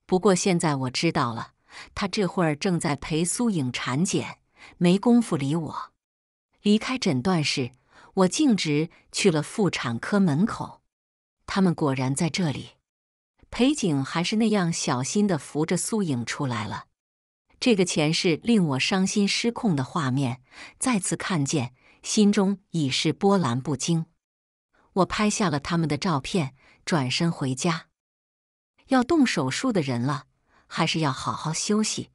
不过现在我知道了，他这会儿正在陪苏影产检，没工夫理我。离开诊断室，我径直去了妇产科门口。他们果然在这里。裴景还是那样小心地扶着苏影出来了。这个前世令我伤心失控的画面再次看见，心中已是波澜不惊。我拍下了他们的照片，转身回家。要动手术的人了，还是要好好休息。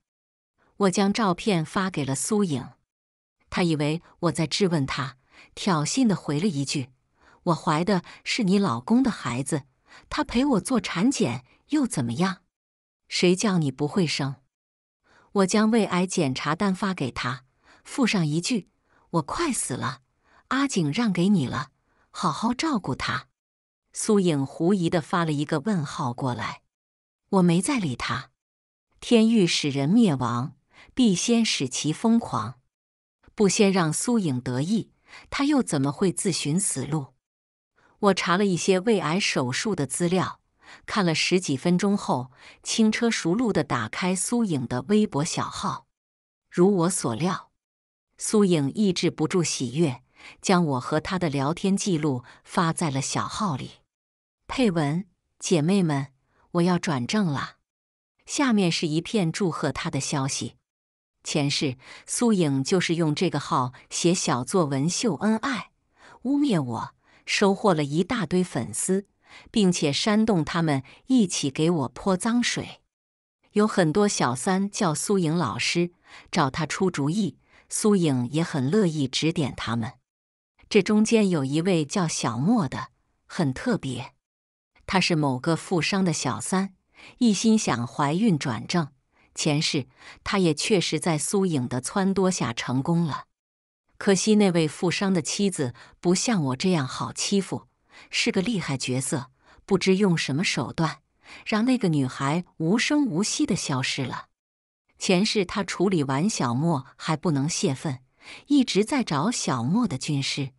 我将照片发给了苏影，他以为我在质问他，挑衅的回了一句：“我怀的是你老公的孩子，他陪我做产检又怎么样？谁叫你不会生？”我将胃癌检查单发给他，附上一句：“我快死了，阿景让给你了，好好照顾他。”苏影狐疑的发了一个问号过来，我没再理他。天欲使人灭亡，必先使其疯狂，不先让苏影得意，他又怎么会自寻死路？我查了一些胃癌手术的资料。看了十几分钟后，轻车熟路地打开苏影的微博小号。如我所料，苏影抑制不住喜悦，将我和她的聊天记录发在了小号里。配文：“姐妹们，我要转正了。”下面是一片祝贺她的消息。前世苏影就是用这个号写小作文秀恩爱，污蔑我，收获了一大堆粉丝。并且煽动他们一起给我泼脏水。有很多小三叫苏颖老师，找他出主意，苏颖也很乐意指点他们。这中间有一位叫小莫的，很特别，他是某个富商的小三，一心想怀孕转正。前世他也确实在苏颖的撺掇下成功了，可惜那位富商的妻子不像我这样好欺负。是个厉害角色，不知用什么手段让那个女孩无声无息的消失了。前世他处理完小莫还不能泄愤，一直在找小莫的军师。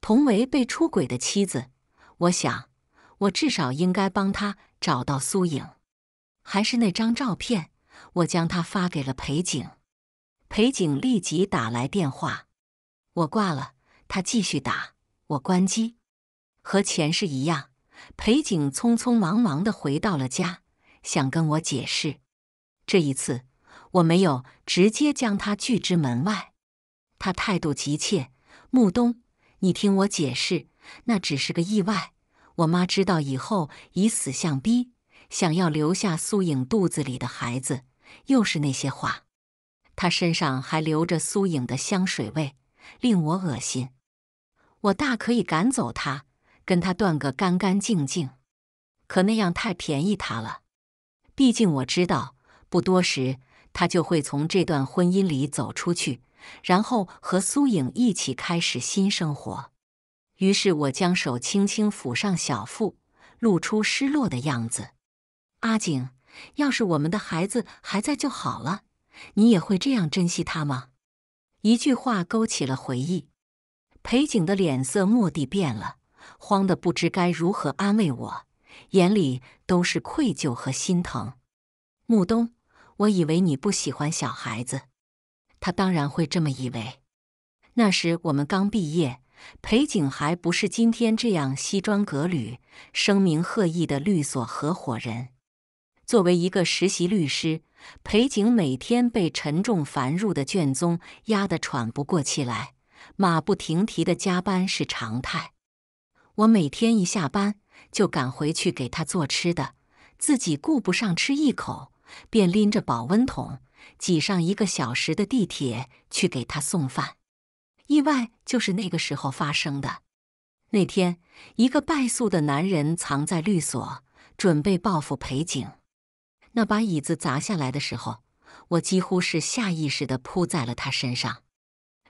同为被出轨的妻子，我想我至少应该帮他找到苏影。还是那张照片，我将他发给了裴景。裴景立即打来电话，我挂了，他继续打，我关机。和前世一样，裴景匆匆忙忙的回到了家，想跟我解释。这一次我没有直接将他拒之门外。他态度急切：“穆东，你听我解释，那只是个意外。我妈知道以后以死相逼，想要留下苏影肚子里的孩子，又是那些话。他身上还留着苏影的香水味，令我恶心。我大可以赶走他。”跟他断个干干净净，可那样太便宜他了。毕竟我知道，不多时他就会从这段婚姻里走出去，然后和苏影一起开始新生活。于是我将手轻轻抚上小腹，露出失落的样子。阿景，要是我们的孩子还在就好了，你也会这样珍惜他吗？一句话勾起了回忆，裴景的脸色蓦地变了。慌得不知该如何安慰我，眼里都是愧疚和心疼。穆东，我以为你不喜欢小孩子。他当然会这么以为。那时我们刚毕业，裴景还不是今天这样西装革履、声名赫赫的律所合伙人。作为一个实习律师，裴景每天被沉重繁入的卷宗压得喘不过气来，马不停蹄的加班是常态。我每天一下班就赶回去给他做吃的，自己顾不上吃一口，便拎着保温桶挤上一个小时的地铁去给他送饭。意外就是那个时候发生的。那天，一个败诉的男人藏在律所，准备报复裴景。那把椅子砸下来的时候，我几乎是下意识地扑在了他身上，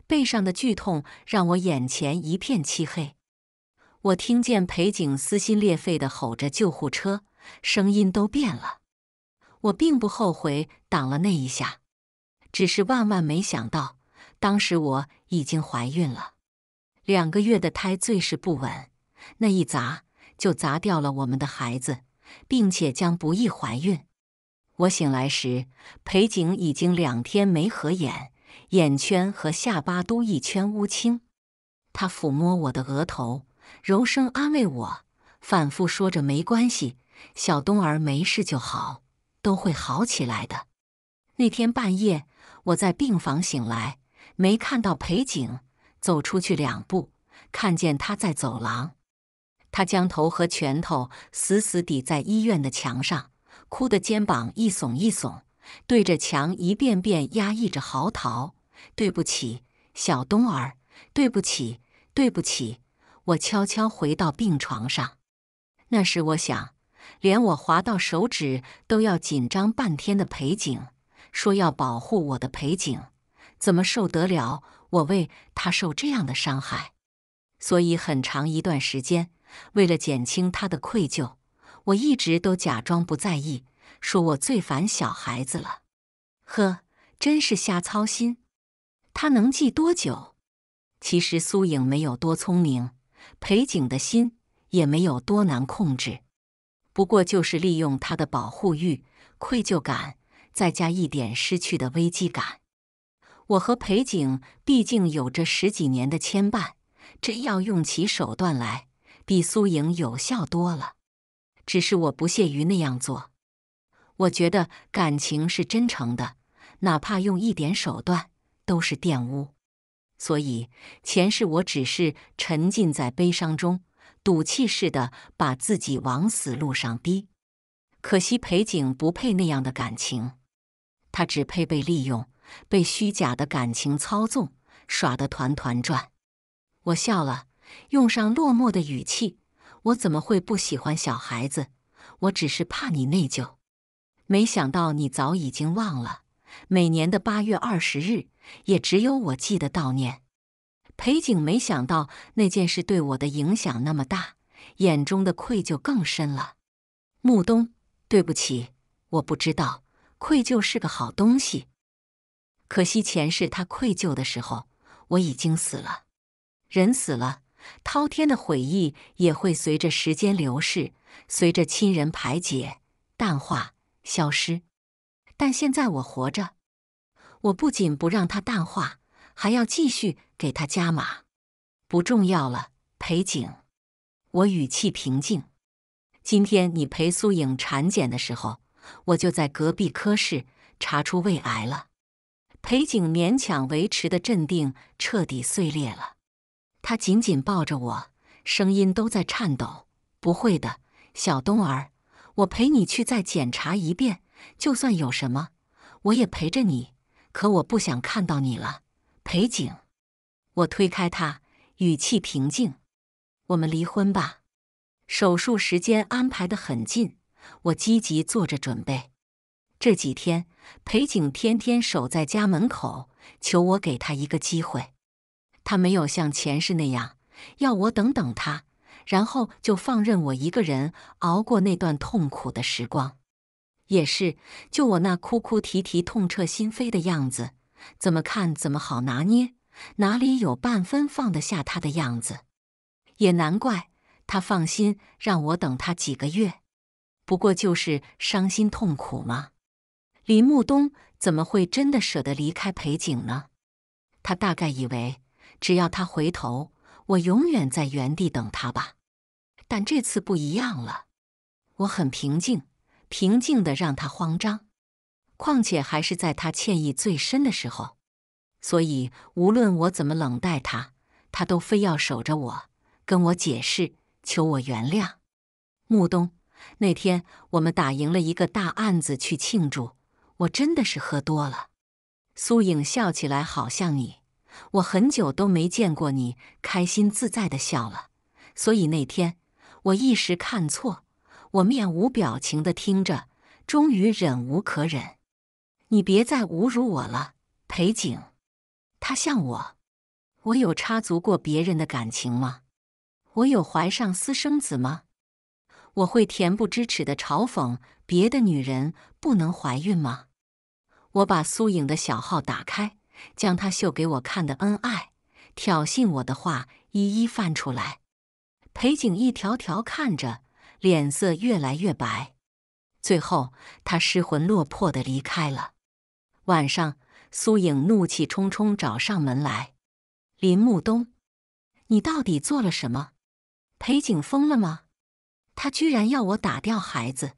背上的剧痛让我眼前一片漆黑。我听见裴景撕心裂肺地吼着“救护车”，声音都变了。我并不后悔挡了那一下，只是万万没想到，当时我已经怀孕了，两个月的胎最是不稳，那一砸就砸掉了我们的孩子，并且将不易怀孕。我醒来时，裴景已经两天没合眼，眼圈和下巴都一圈乌青。他抚摸我的额头。柔声安慰我，反复说着：“没关系，小东儿没事就好，都会好起来的。”那天半夜，我在病房醒来，没看到裴景，走出去两步，看见他在走廊。他将头和拳头死死抵在医院的墙上，哭得肩膀一耸一耸，对着墙一遍遍压抑着嚎啕：“对不起，小东儿，对不起，对不起。”我悄悄回到病床上，那时我想，连我划到手指都要紧张半天的裴景，说要保护我的裴景，怎么受得了我为他受这样的伤害？所以很长一段时间，为了减轻他的愧疚，我一直都假装不在意，说我最烦小孩子了。呵，真是瞎操心，他能记多久？其实苏影没有多聪明。裴景的心也没有多难控制，不过就是利用他的保护欲、愧疚感，再加一点失去的危机感。我和裴景毕竟有着十几年的牵绊，真要用起手段来，比苏莹有效多了。只是我不屑于那样做，我觉得感情是真诚的，哪怕用一点手段，都是玷污。所以前世我只是沉浸在悲伤中，赌气似的把自己往死路上逼。可惜裴景不配那样的感情，他只配被利用，被虚假的感情操纵，耍得团团转。我笑了，用上落寞的语气：“我怎么会不喜欢小孩子？我只是怕你内疚。没想到你早已经忘了，每年的八月二十日。”也只有我记得悼念。裴景没想到那件事对我的影响那么大，眼中的愧疚更深了。木东，对不起，我不知道愧疚是个好东西。可惜前世他愧疚的时候，我已经死了。人死了，滔天的悔意也会随着时间流逝，随着亲人排解淡化消失。但现在我活着。我不仅不让他淡化，还要继续给他加码。不重要了，裴景。我语气平静。今天你陪苏影产检的时候，我就在隔壁科室查出胃癌了。裴景勉强维持的镇定彻底碎裂了，他紧紧抱着我，声音都在颤抖。不会的，小东儿，我陪你去再检查一遍，就算有什么，我也陪着你。可我不想看到你了，裴景。我推开他，语气平静：“我们离婚吧。”手术时间安排的很近，我积极做着准备。这几天，裴景天天守在家门口，求我给他一个机会。他没有像前世那样要我等等他，然后就放任我一个人熬过那段痛苦的时光。也是，就我那哭哭啼啼、痛彻心扉的样子，怎么看怎么好拿捏，哪里有半分放得下他的样子？也难怪他放心让我等他几个月。不过就是伤心痛苦吗？李木东怎么会真的舍得离开裴景呢？他大概以为只要他回头，我永远在原地等他吧。但这次不一样了，我很平静。平静的让他慌张，况且还是在他歉意最深的时候，所以无论我怎么冷待他，他都非要守着我，跟我解释，求我原谅。木东，那天我们打赢了一个大案子去庆祝，我真的是喝多了。苏影笑起来好像你，我很久都没见过你开心自在的笑了，所以那天我一时看错。我面无表情的听着，终于忍无可忍：“你别再侮辱我了，裴景。”他像我：“我有插足过别人的感情吗？我有怀上私生子吗？我会恬不知耻的嘲讽别的女人不能怀孕吗？”我把苏颖的小号打开，将她秀给我看的恩爱、挑衅我的话一一翻出来。裴景一条条看着。脸色越来越白，最后他失魂落魄的离开了。晚上，苏影怒气冲冲找上门来：“林木东，你到底做了什么？裴景疯了吗？他居然要我打掉孩子！”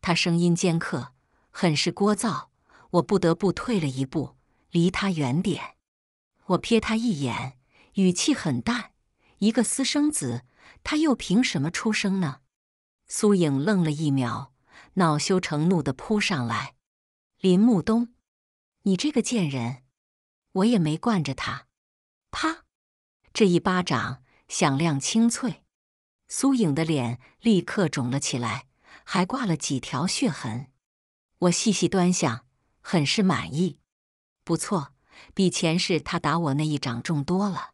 他声音尖刻，很是聒噪，我不得不退了一步，离他远点。我瞥他一眼，语气很淡：“一个私生子，他又凭什么出生呢？”苏影愣了一秒，恼羞成怒地扑上来：“林木东，你这个贱人！我也没惯着他！”啪！这一巴掌响亮清脆，苏影的脸立刻肿了起来，还挂了几条血痕。我细细端详，很是满意。不错，比前世他打我那一掌重多了。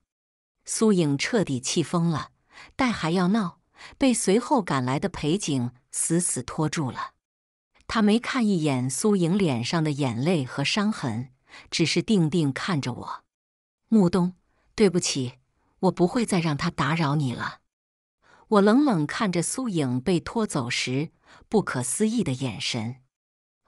苏影彻底气疯了，待还要闹。被随后赶来的裴景死死拖住了，他没看一眼苏莹脸上的眼泪和伤痕，只是定定看着我。穆冬，对不起，我不会再让他打扰你了。我冷冷看着苏影被拖走时不可思议的眼神，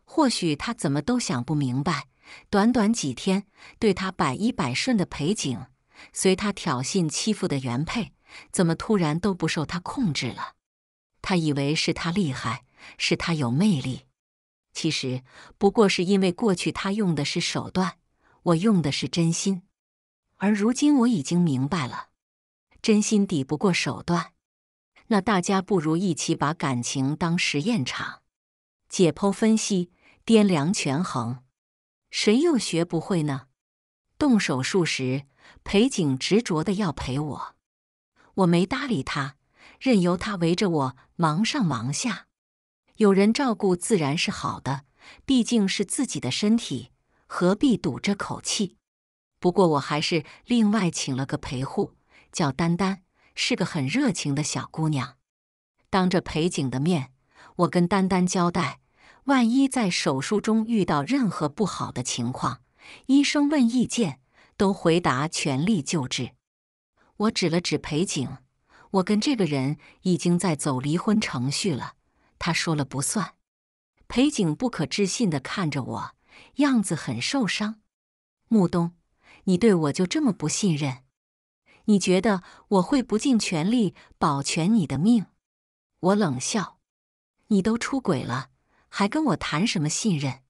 或许他怎么都想不明白，短短几天，对他百依百顺的裴景，随他挑衅欺负的原配。怎么突然都不受他控制了？他以为是他厉害，是他有魅力。其实不过是因为过去他用的是手段，我用的是真心。而如今我已经明白了，真心抵不过手段。那大家不如一起把感情当实验场，解剖分析，掂量权衡，谁又学不会呢？动手术时，裴景执着的要陪我。我没搭理他，任由他围着我忙上忙下。有人照顾自然是好的，毕竟是自己的身体，何必赌这口气？不过我还是另外请了个陪护，叫丹丹，是个很热情的小姑娘。当着裴景的面，我跟丹丹交代：万一在手术中遇到任何不好的情况，医生问意见，都回答全力救治。我指了指裴景，我跟这个人已经在走离婚程序了，他说了不算。裴景不可置信的看着我，样子很受伤。穆东，你对我就这么不信任？你觉得我会不尽全力保全你的命？我冷笑，你都出轨了，还跟我谈什么信任？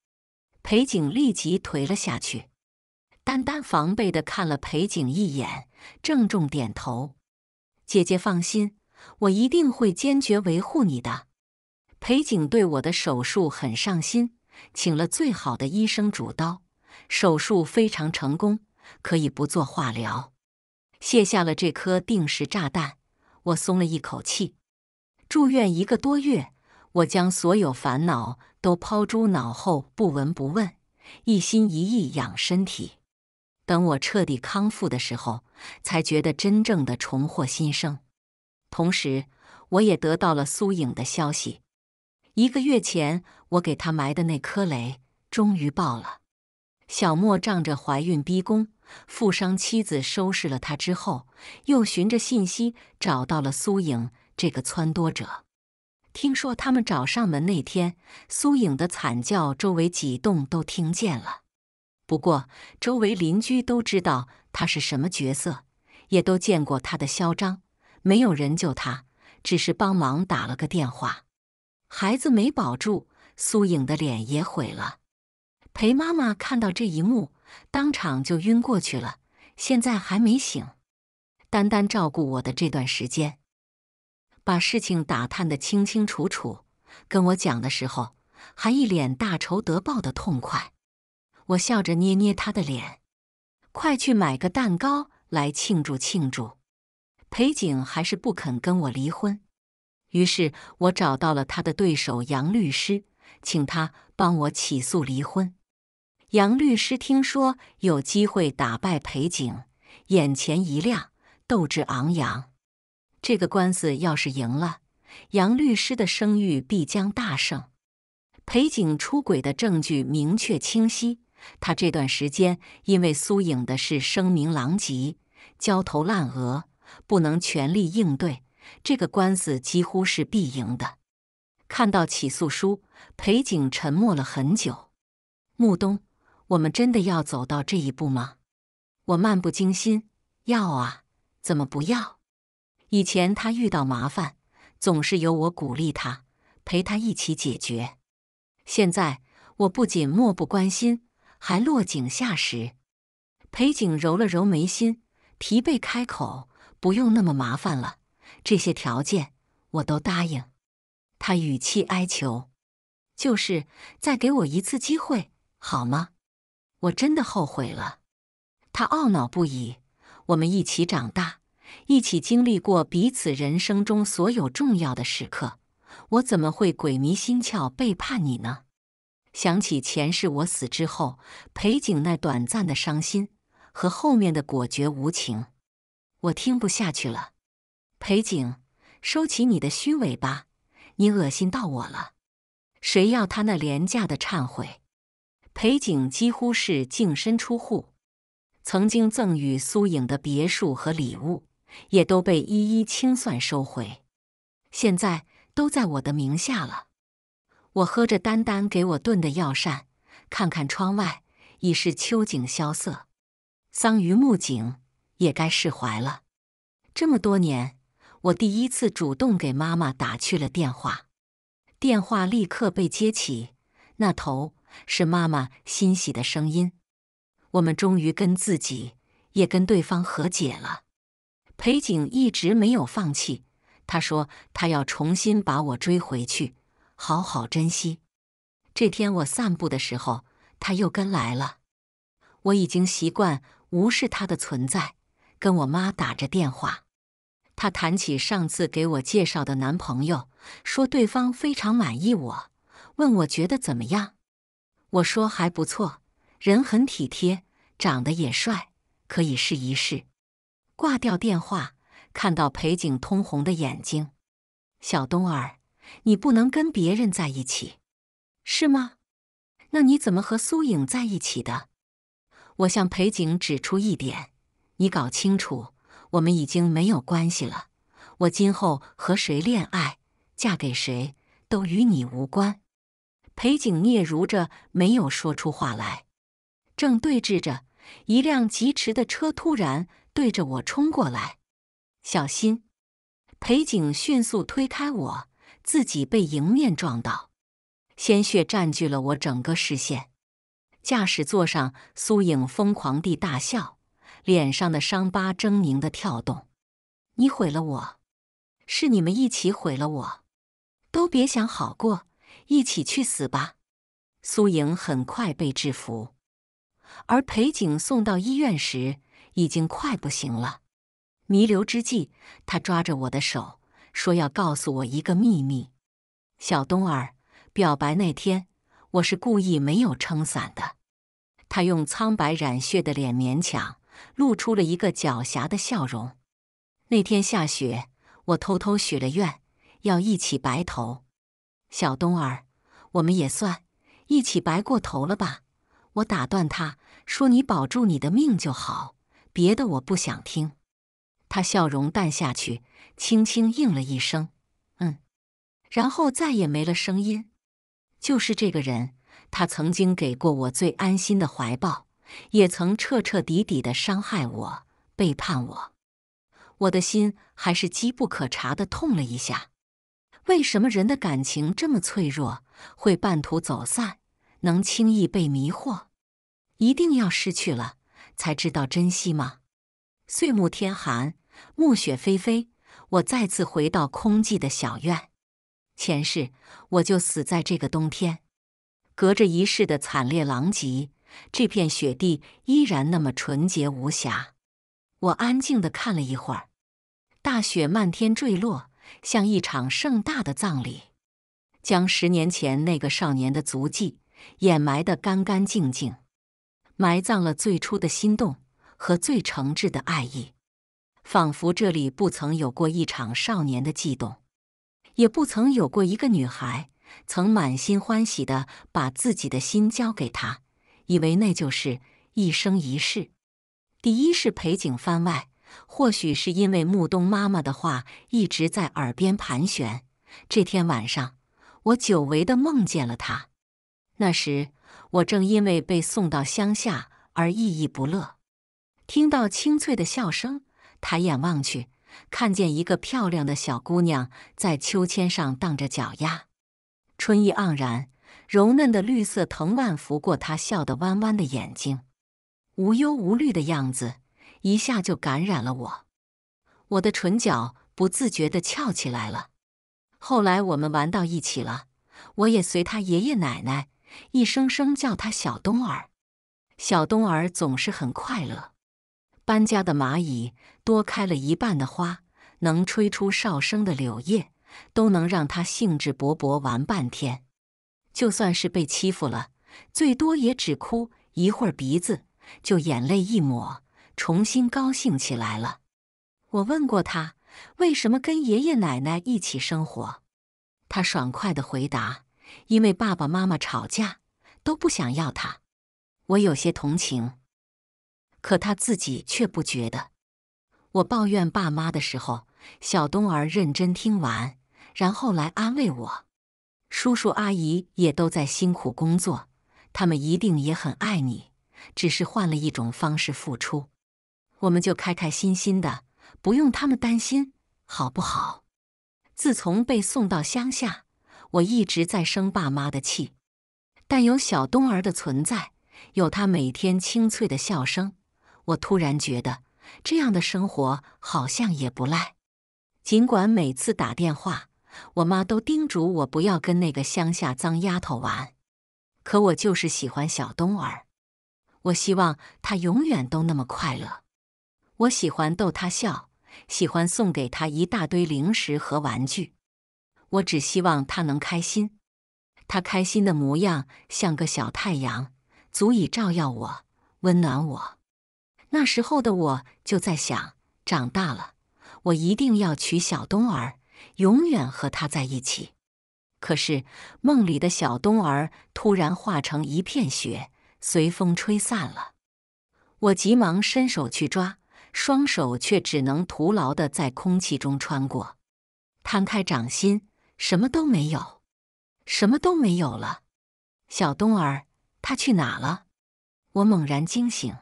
裴景立即颓了下去。丹丹防备地看了裴景一眼，郑重点头：“姐姐放心，我一定会坚决维护你的。”裴景对我的手术很上心，请了最好的医生主刀，手术非常成功，可以不做化疗。卸下了这颗定时炸弹，我松了一口气。住院一个多月，我将所有烦恼都抛诸脑后，不闻不问，一心一意养身体。等我彻底康复的时候，才觉得真正的重获新生。同时，我也得到了苏影的消息。一个月前，我给他埋的那颗雷终于爆了。小莫仗着怀孕逼宫，富商妻子收拾了他之后，又循着信息找到了苏影这个撺掇者。听说他们找上门那天，苏影的惨叫，周围几栋都听见了。不过，周围邻居都知道他是什么角色，也都见过他的嚣张，没有人救他，只是帮忙打了个电话。孩子没保住，苏颖的脸也毁了。裴妈妈看到这一幕，当场就晕过去了，现在还没醒。丹丹照顾我的这段时间，把事情打探的清清楚楚，跟我讲的时候，还一脸大仇得报的痛快。我笑着捏捏他的脸，快去买个蛋糕来庆祝庆祝。裴景还是不肯跟我离婚，于是我找到了他的对手杨律师，请他帮我起诉离婚。杨律师听说有机会打败裴景，眼前一亮，斗志昂扬。这个官司要是赢了，杨律师的声誉必将大胜。裴景出轨的证据明确清晰。他这段时间因为苏颖的事声名狼藉，焦头烂额，不能全力应对。这个官司几乎是必赢的。看到起诉书，裴景沉默了很久。穆东，我们真的要走到这一步吗？我漫不经心。要啊，怎么不要？以前他遇到麻烦，总是由我鼓励他，陪他一起解决。现在我不仅漠不关心。还落井下石，裴景揉了揉眉心，疲惫开口：“不用那么麻烦了，这些条件我都答应。”他语气哀求：“就是再给我一次机会，好吗？我真的后悔了。”他懊恼不已：“我们一起长大，一起经历过彼此人生中所有重要的时刻，我怎么会鬼迷心窍背叛你呢？”想起前世我死之后，裴景那短暂的伤心和后面的果决无情，我听不下去了。裴景，收起你的虚伪吧，你恶心到我了。谁要他那廉价的忏悔？裴景几乎是净身出户，曾经赠予苏影的别墅和礼物，也都被一一清算收回，现在都在我的名下了。我喝着丹丹给我炖的药膳，看看窗外已是秋景萧瑟，桑榆木景也该释怀了。这么多年，我第一次主动给妈妈打去了电话，电话立刻被接起，那头是妈妈欣喜的声音。我们终于跟自己，也跟对方和解了。裴景一直没有放弃，他说他要重新把我追回去。好好珍惜。这天我散步的时候，他又跟来了。我已经习惯无视他的存在，跟我妈打着电话。他谈起上次给我介绍的男朋友，说对方非常满意我，问我觉得怎么样。我说还不错，人很体贴，长得也帅，可以试一试。挂掉电话，看到裴景通红的眼睛，小东儿。你不能跟别人在一起，是吗？那你怎么和苏影在一起的？我向裴景指出一点：你搞清楚，我们已经没有关系了。我今后和谁恋爱、嫁给谁，都与你无关。裴景嗫嚅着，没有说出话来，正对峙着，一辆疾驰的车突然对着我冲过来，小心！裴景迅速推开我。自己被迎面撞倒，鲜血占据了我整个视线。驾驶座上，苏影疯狂地大笑，脸上的伤疤狰狞地跳动。你毁了我，是你们一起毁了我，都别想好过，一起去死吧！苏影很快被制服，而裴景送到医院时已经快不行了。弥留之际，他抓着我的手。说要告诉我一个秘密，小冬儿表白那天，我是故意没有撑伞的。他用苍白染血的脸勉强露出了一个狡黠的笑容。那天下雪，我偷偷许了愿，要一起白头。小冬儿，我们也算一起白过头了吧？我打断他说：“你保住你的命就好，别的我不想听。”他笑容淡下去，轻轻应了一声“嗯”，然后再也没了声音。就是这个人，他曾经给过我最安心的怀抱，也曾彻彻底底的伤害我、背叛我。我的心还是机不可查的痛了一下。为什么人的感情这么脆弱，会半途走散，能轻易被迷惑？一定要失去了才知道珍惜吗？岁暮天寒。暮雪霏霏，我再次回到空寂的小院。前世我就死在这个冬天。隔着一世的惨烈狼藉，这片雪地依然那么纯洁无瑕。我安静地看了一会儿，大雪漫天坠落，像一场盛大的葬礼，将十年前那个少年的足迹掩埋得干干净净，埋葬了最初的心动和最诚挚的爱意。仿佛这里不曾有过一场少年的悸动，也不曾有过一个女孩曾满心欢喜的把自己的心交给他，以为那就是一生一世。第一是裴景番外，或许是因为穆冬妈妈的话一直在耳边盘旋。这天晚上，我久违的梦见了他。那时我正因为被送到乡下而抑郁不乐，听到清脆的笑声。抬眼望去，看见一个漂亮的小姑娘在秋千上荡着脚丫，春意盎然，柔嫩的绿色藤蔓拂过她笑得弯弯的眼睛，无忧无虑的样子，一下就感染了我，我的唇角不自觉地翘起来了。后来我们玩到一起了，我也随他爷爷奶奶一声声叫他小东儿，小东儿总是很快乐。搬家的蚂蚁，多开了一半的花，能吹出哨声的柳叶，都能让他兴致勃勃玩半天。就算是被欺负了，最多也只哭一会儿，鼻子就眼泪一抹，重新高兴起来了。我问过他，为什么跟爷爷奶奶一起生活？他爽快的回答：“因为爸爸妈妈吵架，都不想要他。”我有些同情。可他自己却不觉得。我抱怨爸妈的时候，小东儿认真听完，然后来安慰我。叔叔阿姨也都在辛苦工作，他们一定也很爱你，只是换了一种方式付出。我们就开开心心的，不用他们担心，好不好？自从被送到乡下，我一直在生爸妈的气，但有小东儿的存在，有他每天清脆的笑声。我突然觉得，这样的生活好像也不赖。尽管每次打电话，我妈都叮嘱我不要跟那个乡下脏丫头玩，可我就是喜欢小东儿。我希望他永远都那么快乐。我喜欢逗他笑，喜欢送给他一大堆零食和玩具。我只希望他能开心。他开心的模样像个小太阳，足以照耀我，温暖我。那时候的我就在想，长大了我一定要娶小冬儿，永远和她在一起。可是梦里的小冬儿突然化成一片雪，随风吹散了。我急忙伸手去抓，双手却只能徒劳的在空气中穿过。摊开掌心，什么都没有，什么都没有了。小冬儿，他去哪了？我猛然惊醒。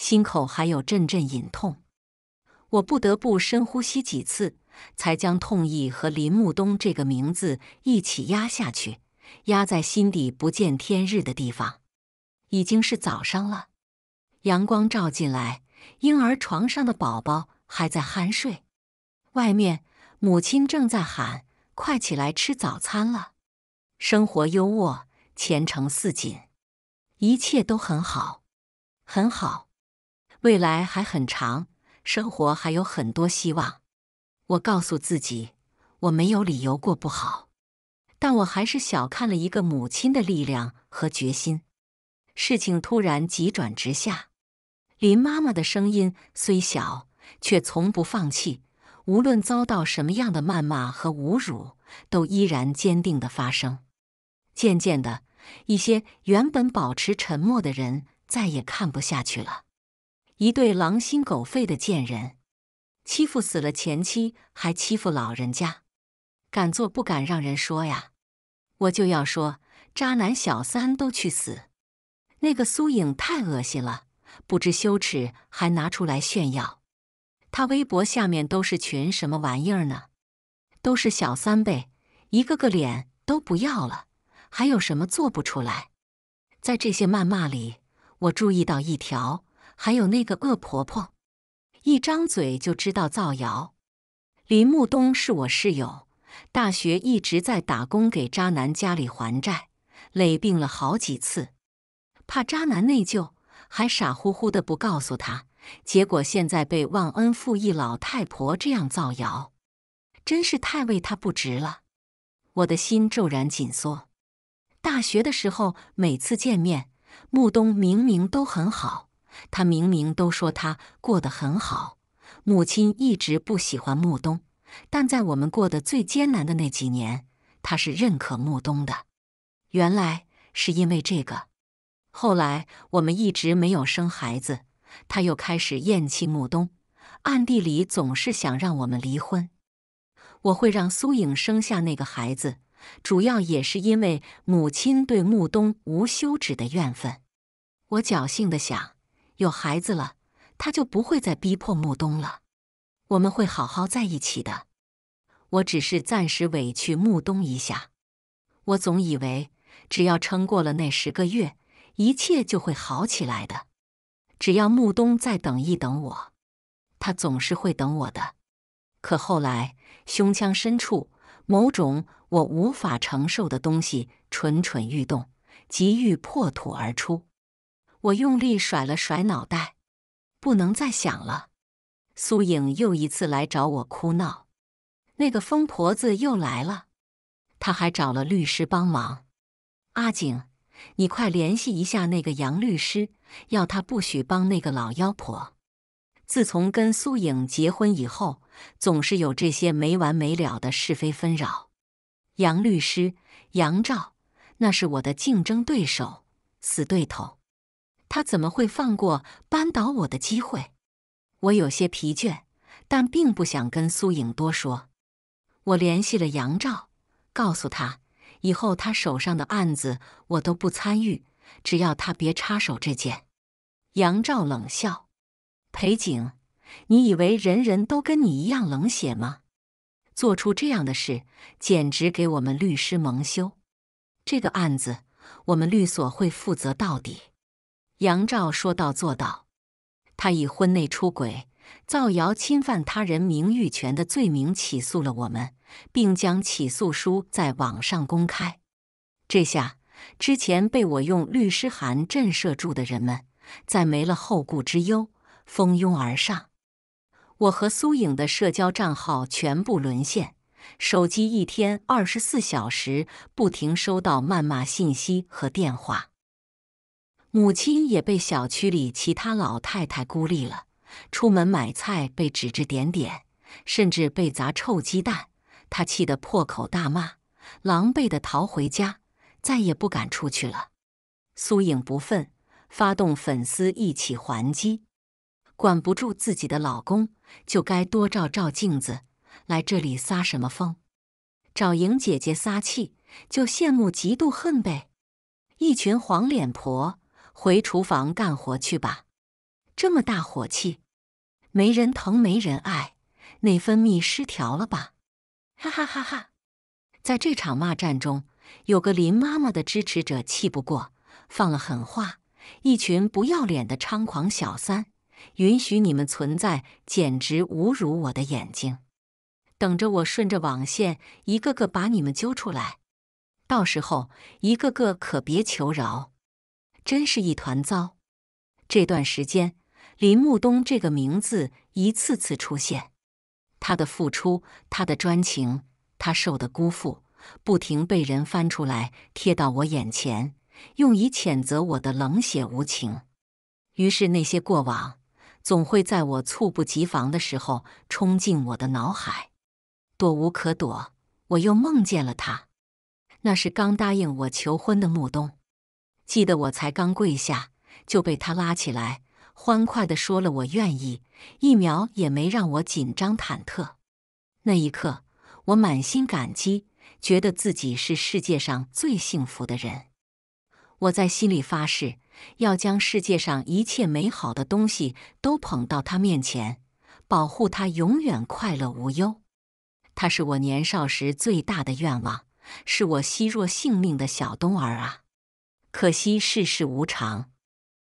心口还有阵阵隐痛，我不得不深呼吸几次，才将痛意和林木东这个名字一起压下去，压在心底不见天日的地方。已经是早上了，阳光照进来，婴儿床上的宝宝还在酣睡。外面，母亲正在喊：“快起来吃早餐了！”生活优渥，前程似锦，一切都很好，很好。未来还很长，生活还有很多希望。我告诉自己，我没有理由过不好。但我还是小看了一个母亲的力量和决心。事情突然急转直下，林妈妈的声音虽小，却从不放弃，无论遭到什么样的谩骂和侮辱，都依然坚定的发声。渐渐的，一些原本保持沉默的人再也看不下去了。一对狼心狗肺的贱人，欺负死了前妻，还欺负老人家，敢做不敢让人说呀？我就要说，渣男小三都去死！那个苏影太恶心了，不知羞耻，还拿出来炫耀。他微博下面都是群什么玩意儿呢？都是小三呗，一个个脸都不要了，还有什么做不出来？在这些谩骂里，我注意到一条。还有那个恶婆婆，一张嘴就知道造谣。林木东是我室友，大学一直在打工给渣男家里还债，累病了好几次，怕渣男内疚，还傻乎乎的不告诉他。结果现在被忘恩负义老太婆这样造谣，真是太为他不值了。我的心骤然紧缩。大学的时候，每次见面，木东明明都很好。他明明都说他过得很好，母亲一直不喜欢木东，但在我们过得最艰难的那几年，他是认可木东的。原来是因为这个，后来我们一直没有生孩子，他又开始厌弃木东，暗地里总是想让我们离婚。我会让苏颖生下那个孩子，主要也是因为母亲对木东无休止的怨愤。我侥幸地想。有孩子了，他就不会再逼迫木东了。我们会好好在一起的。我只是暂时委屈木东一下。我总以为，只要撑过了那十个月，一切就会好起来的。只要木东再等一等我，他总是会等我的。可后来，胸腔深处某种我无法承受的东西蠢蠢欲动，急欲破土而出。我用力甩了甩脑袋，不能再想了。苏影又一次来找我哭闹，那个疯婆子又来了，她还找了律师帮忙。阿景，你快联系一下那个杨律师，要他不许帮那个老妖婆。自从跟苏影结婚以后，总是有这些没完没了的是非纷扰。杨律师，杨照，那是我的竞争对手，死对头。他怎么会放过扳倒我的机会？我有些疲倦，但并不想跟苏影多说。我联系了杨照，告诉他以后他手上的案子我都不参与，只要他别插手这件。杨照冷笑：“裴景，你以为人人都跟你一样冷血吗？做出这样的事，简直给我们律师蒙羞。这个案子，我们律所会负责到底。”杨照说到做到，他以婚内出轨、造谣、侵犯他人名誉权的罪名起诉了我们，并将起诉书在网上公开。这下，之前被我用律师函震慑住的人们，再没了后顾之忧，蜂拥而上。我和苏颖的社交账号全部沦陷，手机一天二十四小时不停收到谩骂信息和电话。母亲也被小区里其他老太太孤立了，出门买菜被指指点点，甚至被砸臭鸡蛋。她气得破口大骂，狼狈地逃回家，再也不敢出去了。苏颖不忿，发动粉丝一起还击。管不住自己的老公，就该多照照镜子。来这里撒什么疯？找莹姐姐撒气，就羡慕嫉妒恨呗。一群黄脸婆！回厨房干活去吧，这么大火气，没人疼没人爱，内分泌失调了吧？哈哈哈哈！在这场骂战中，有个林妈妈的支持者气不过，放了狠话：“一群不要脸的猖狂小三，允许你们存在，简直侮辱我的眼睛！等着我顺着网线，一个个把你们揪出来，到时候一个个可别求饶！”真是一团糟。这段时间，林木东这个名字一次次出现，他的付出，他的专情，他受的辜负，不停被人翻出来贴到我眼前，用以谴责我的冷血无情。于是，那些过往总会在我猝不及防的时候冲进我的脑海，躲无可躲。我又梦见了他，那是刚答应我求婚的木东。记得我才刚跪下，就被他拉起来，欢快的说了“我愿意”，一秒也没让我紧张忐忑。那一刻，我满心感激，觉得自己是世界上最幸福的人。我在心里发誓，要将世界上一切美好的东西都捧到他面前，保护他永远快乐无忧。他是我年少时最大的愿望，是我惜弱性命的小冬儿啊。可惜世事无常，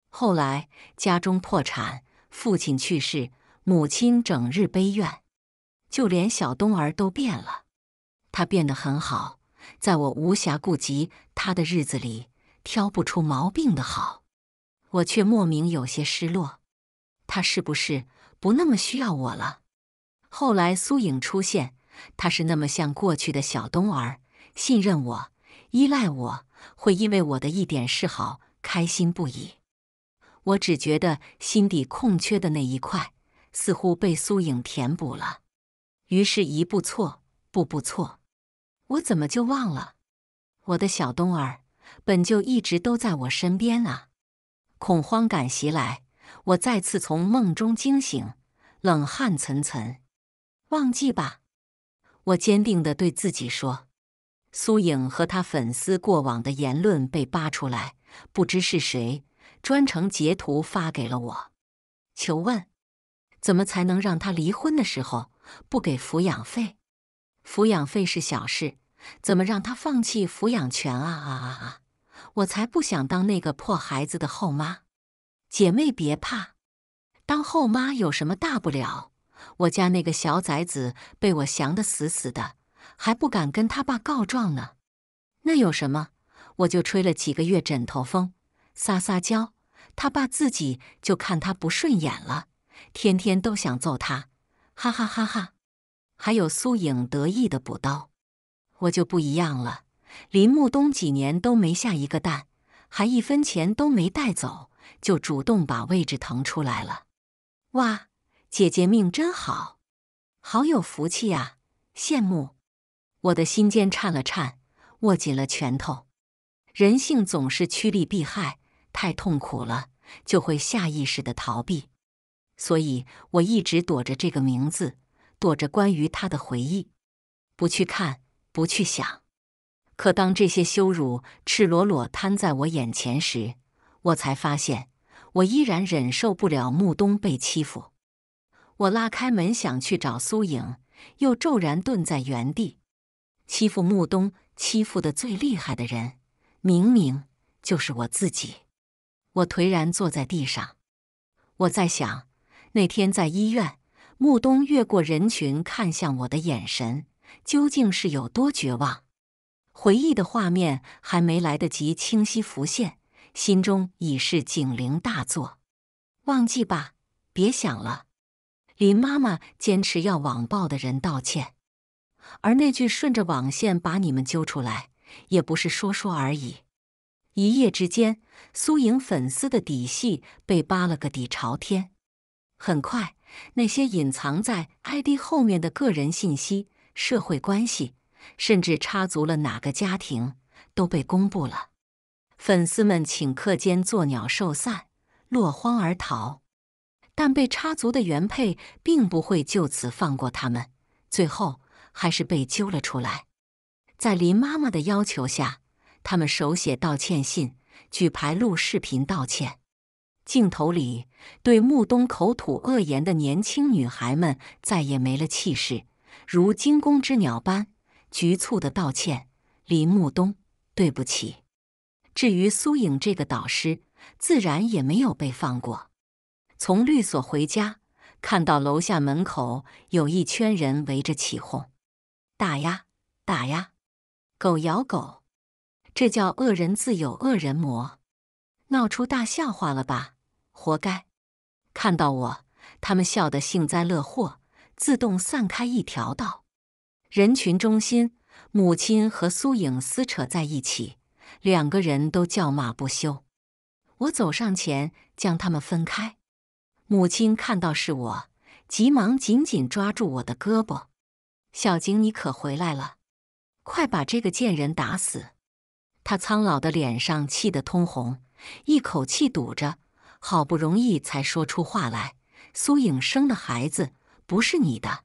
后来家中破产，父亲去世，母亲整日悲怨，就连小东儿都变了。他变得很好，在我无暇顾及他的日子里，挑不出毛病的好。我却莫名有些失落，他是不是不那么需要我了？后来苏影出现，他是那么像过去的小东儿，信任我。依赖我会因为我的一点示好开心不已，我只觉得心底空缺的那一块似乎被苏影填补了，于是，一步错，步步错，我怎么就忘了？我的小冬儿本就一直都在我身边啊！恐慌感袭来，我再次从梦中惊醒，冷汗涔涔。忘记吧，我坚定的对自己说。苏颖和他粉丝过往的言论被扒出来，不知是谁专程截图发给了我。求问，怎么才能让他离婚的时候不给抚养费？抚养费是小事，怎么让他放弃抚养权啊啊啊！我才不想当那个破孩子的后妈。姐妹别怕，当后妈有什么大不了？我家那个小崽子被我降的死死的。还不敢跟他爸告状呢，那有什么？我就吹了几个月枕头风，撒撒娇，他爸自己就看他不顺眼了，天天都想揍他，哈哈哈哈！还有苏影得意的补刀，我就不一样了。林木东几年都没下一个蛋，还一分钱都没带走，就主动把位置腾出来了。哇，姐姐命真好，好有福气呀，羡慕！我的心尖颤了颤，握紧了拳头。人性总是趋利避害，太痛苦了就会下意识的逃避，所以我一直躲着这个名字，躲着关于他的回忆，不去看，不去想。可当这些羞辱赤裸裸摊在我眼前时，我才发现，我依然忍受不了木东被欺负。我拉开门想去找苏影，又骤然顿在原地。欺负木东，欺负的最厉害的人，明明就是我自己。我颓然坐在地上，我在想，那天在医院，穆东越过人群看向我的眼神，究竟是有多绝望？回忆的画面还没来得及清晰浮现，心中已是警铃大作。忘记吧，别想了。林妈妈坚持要网暴的人道歉。而那句顺着网线把你们揪出来，也不是说说而已。一夜之间，苏颖粉丝的底细被扒了个底朝天。很快，那些隐藏在 ID 后面的个人信息、社会关系，甚至插足了哪个家庭，都被公布了。粉丝们顷刻间作鸟兽散，落荒而逃。但被插足的原配并不会就此放过他们，最后。还是被揪了出来。在林妈妈的要求下，他们手写道歉信，举牌录视频道歉。镜头里，对木东口吐恶言的年轻女孩们再也没了气势，如惊弓之鸟般局促的道歉：“林木东，对不起。”至于苏影这个导师，自然也没有被放过。从律所回家，看到楼下门口有一圈人围着起哄。打呀，打呀！狗咬狗，这叫恶人自有恶人磨，闹出大笑话了吧？活该！看到我，他们笑得幸灾乐祸，自动散开一条道。人群中心，母亲和苏影撕扯在一起，两个人都叫骂不休。我走上前，将他们分开。母亲看到是我，急忙紧紧抓住我的胳膊。小景，你可回来了！快把这个贱人打死！他苍老的脸上气得通红，一口气堵着，好不容易才说出话来：“苏影生的孩子不是你的。”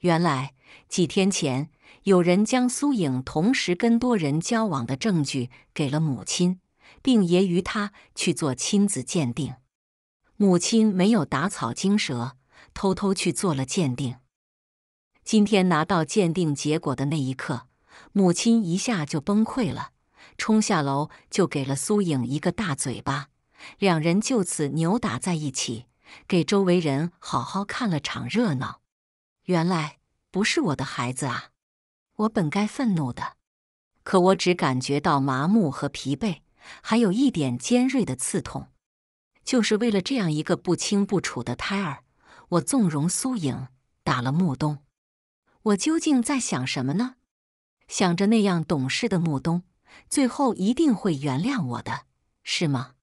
原来几天前，有人将苏影同时跟多人交往的证据给了母亲，并揶与他去做亲子鉴定。母亲没有打草惊蛇，偷偷去做了鉴定。今天拿到鉴定结果的那一刻，母亲一下就崩溃了，冲下楼就给了苏影一个大嘴巴，两人就此扭打在一起，给周围人好好看了场热闹。原来不是我的孩子啊！我本该愤怒的，可我只感觉到麻木和疲惫，还有一点尖锐的刺痛。就是为了这样一个不清不楚的胎儿，我纵容苏影打了木冬。我究竟在想什么呢？想着那样懂事的木东，最后一定会原谅我的，是吗？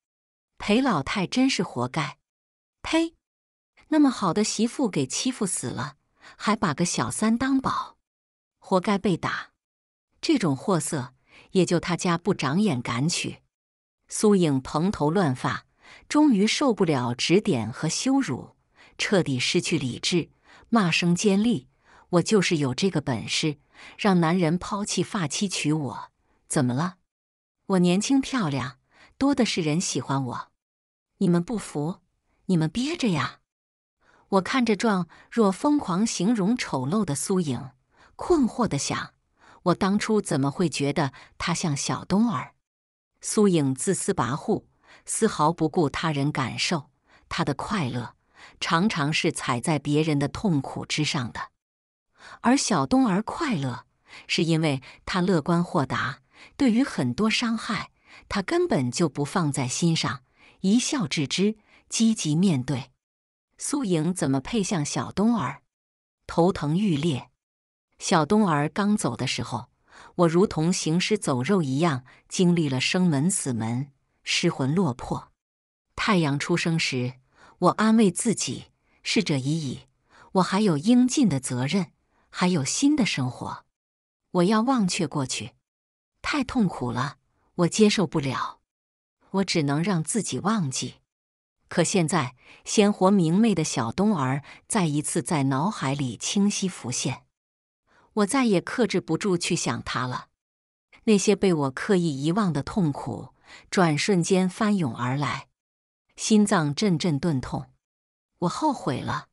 裴老太真是活该！呸！那么好的媳妇给欺负死了，还把个小三当宝，活该被打！这种货色，也就他家不长眼敢娶。苏影蓬头乱发，终于受不了指点和羞辱，彻底失去理智，骂声尖利。我就是有这个本事，让男人抛弃发妻娶我，怎么了？我年轻漂亮，多的是人喜欢我。你们不服，你们憋着呀！我看着状若疯狂、形容丑陋的苏影，困惑的想：我当初怎么会觉得她像小冬儿？苏影自私跋扈，丝毫不顾他人感受，她的快乐常常是踩在别人的痛苦之上的。而小东儿快乐，是因为他乐观豁达，对于很多伤害，他根本就不放在心上，一笑置之，积极面对。苏莹怎么配像小东儿？头疼欲裂。小东儿刚走的时候，我如同行尸走肉一样，经历了生门死门，失魂落魄。太阳出生时，我安慰自己：逝者已矣，我还有应尽的责任。还有新的生活，我要忘却过去，太痛苦了，我接受不了，我只能让自己忘记。可现在，鲜活明媚的小冬儿再一次在脑海里清晰浮现，我再也克制不住去想他了。那些被我刻意遗忘的痛苦，转瞬间翻涌而来，心脏阵阵钝痛，我后悔了。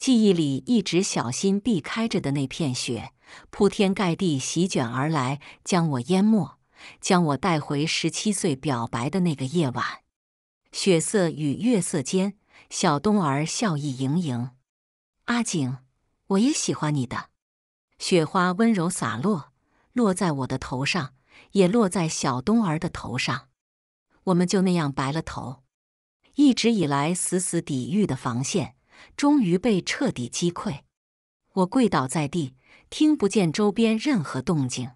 记忆里一直小心避开着的那片雪，铺天盖地席卷而来，将我淹没，将我带回十七岁表白的那个夜晚。雪色与月色间，小冬儿笑意盈盈：“阿景，我也喜欢你的。”雪花温柔洒落，落在我的头上，也落在小冬儿的头上。我们就那样白了头，一直以来死死抵御的防线。终于被彻底击溃，我跪倒在地，听不见周边任何动静，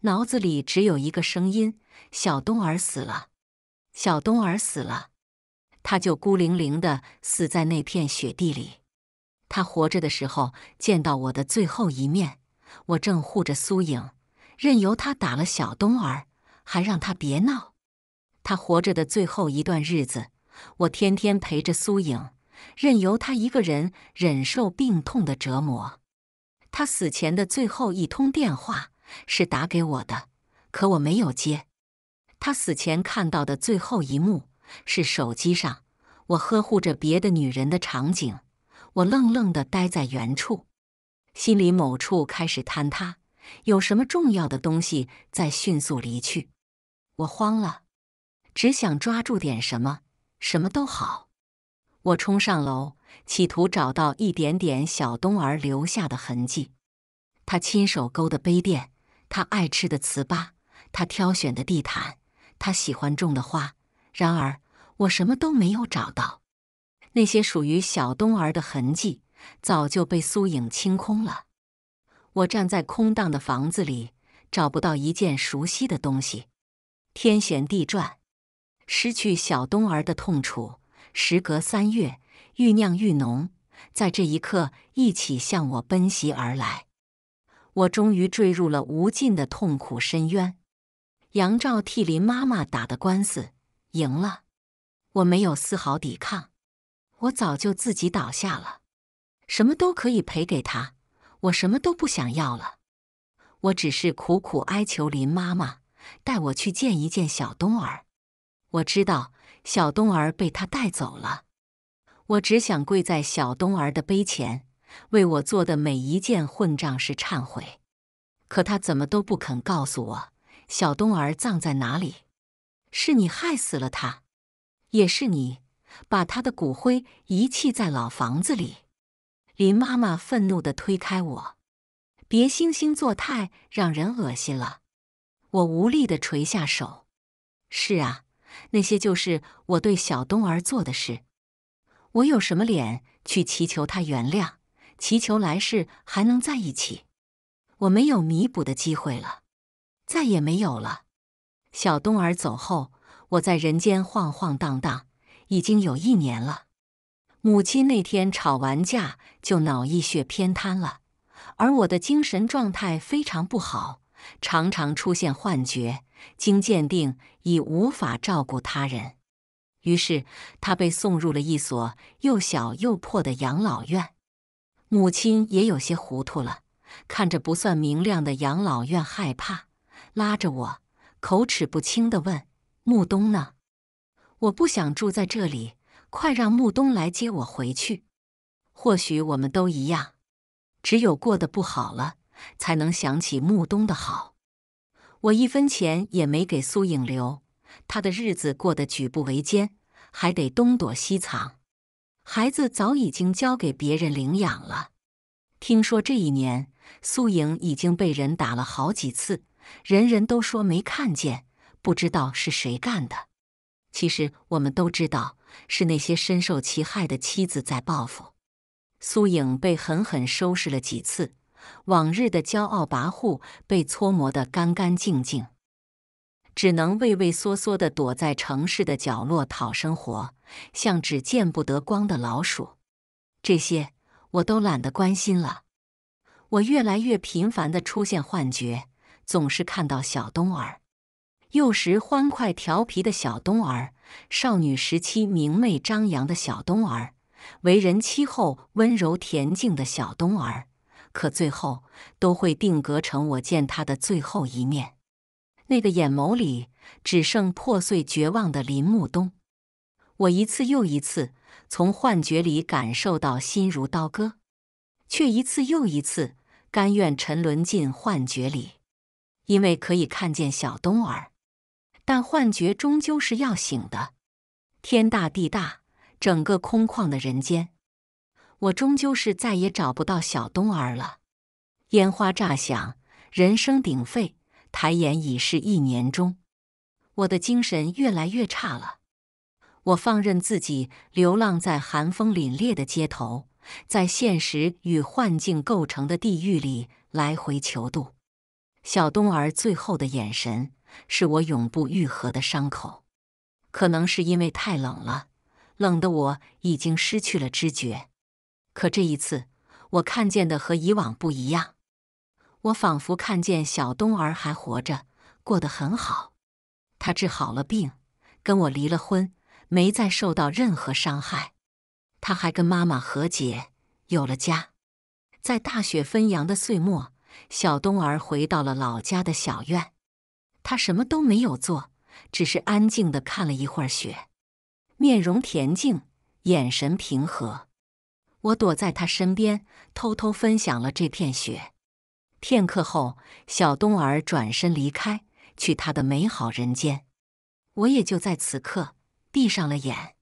脑子里只有一个声音：小东儿死了，小东儿死了，他就孤零零地死在那片雪地里。他活着的时候见到我的最后一面，我正护着苏影，任由他打了小东儿，还让他别闹。他活着的最后一段日子，我天天陪着苏影。任由他一个人忍受病痛的折磨。他死前的最后一通电话是打给我的，可我没有接。他死前看到的最后一幕是手机上我呵护着别的女人的场景。我愣愣的呆在原处，心里某处开始坍塌，有什么重要的东西在迅速离去。我慌了，只想抓住点什么，什么都好。我冲上楼，企图找到一点点小冬儿留下的痕迹。他亲手勾的杯垫，他爱吃的糍粑，他挑选的地毯，他喜欢种的花。然而，我什么都没有找到。那些属于小冬儿的痕迹，早就被苏影清空了。我站在空荡的房子里，找不到一件熟悉的东西。天旋地转，失去小冬儿的痛楚。时隔三月，愈酿愈浓，在这一刻一起向我奔袭而来。我终于坠入了无尽的痛苦深渊。杨照替林妈妈打的官司赢了，我没有丝毫抵抗，我早就自己倒下了。什么都可以赔给他，我什么都不想要了。我只是苦苦哀求林妈妈带我去见一见小冬儿。我知道。小冬儿被他带走了，我只想跪在小冬儿的碑前，为我做的每一件混账事忏悔。可他怎么都不肯告诉我，小冬儿葬在哪里。是你害死了他，也是你把他的骨灰遗弃在老房子里。林妈妈愤怒的推开我，别惺惺作态，让人恶心了。我无力的垂下手。是啊。那些就是我对小冬儿做的事，我有什么脸去祈求他原谅？祈求来世还能在一起？我没有弥补的机会了，再也没有了。小冬儿走后，我在人间晃晃荡荡，已经有一年了。母亲那天吵完架就脑溢血偏瘫了，而我的精神状态非常不好，常常出现幻觉。经鉴定，已无法照顾他人，于是他被送入了一所又小又破的养老院。母亲也有些糊涂了，看着不算明亮的养老院，害怕，拉着我，口齿不清地问：“木东呢？我不想住在这里，快让木东来接我回去。”或许我们都一样，只有过得不好了，才能想起木东的好。我一分钱也没给苏影留，她的日子过得举步维艰，还得东躲西藏。孩子早已经交给别人领养了。听说这一年苏影已经被人打了好几次，人人都说没看见，不知道是谁干的。其实我们都知道，是那些深受其害的妻子在报复。苏影被狠狠收拾了几次。往日的骄傲跋扈被搓磨得干干净净，只能畏畏缩缩地躲在城市的角落讨生活，像只见不得光的老鼠。这些我都懒得关心了。我越来越频繁地出现幻觉，总是看到小冬儿，幼时欢快调皮的小冬儿，少女时期明媚张扬的小冬儿，为人妻后温柔恬静的小冬儿。可最后都会定格成我见他的最后一面，那个眼眸里只剩破碎绝望的林木东。我一次又一次从幻觉里感受到心如刀割，却一次又一次甘愿沉沦进幻觉里，因为可以看见小东儿。但幻觉终究是要醒的，天大地大，整个空旷的人间。我终究是再也找不到小冬儿了。烟花炸响，人声鼎沸，抬眼已是一年中。我的精神越来越差了。我放任自己流浪在寒风凛冽的街头，在现实与幻境构成的地狱里来回求渡。小冬儿最后的眼神，是我永不愈合的伤口。可能是因为太冷了，冷得我已经失去了知觉。可这一次，我看见的和以往不一样。我仿佛看见小冬儿还活着，过得很好。他治好了病，跟我离了婚，没再受到任何伤害。他还跟妈妈和解，有了家。在大雪纷扬的岁末，小冬儿回到了老家的小院。他什么都没有做，只是安静的看了一会儿雪，面容恬静，眼神平和。我躲在他身边，偷偷分享了这片雪。片刻后，小冬儿转身离开，去他的美好人间。我也就在此刻闭上了眼。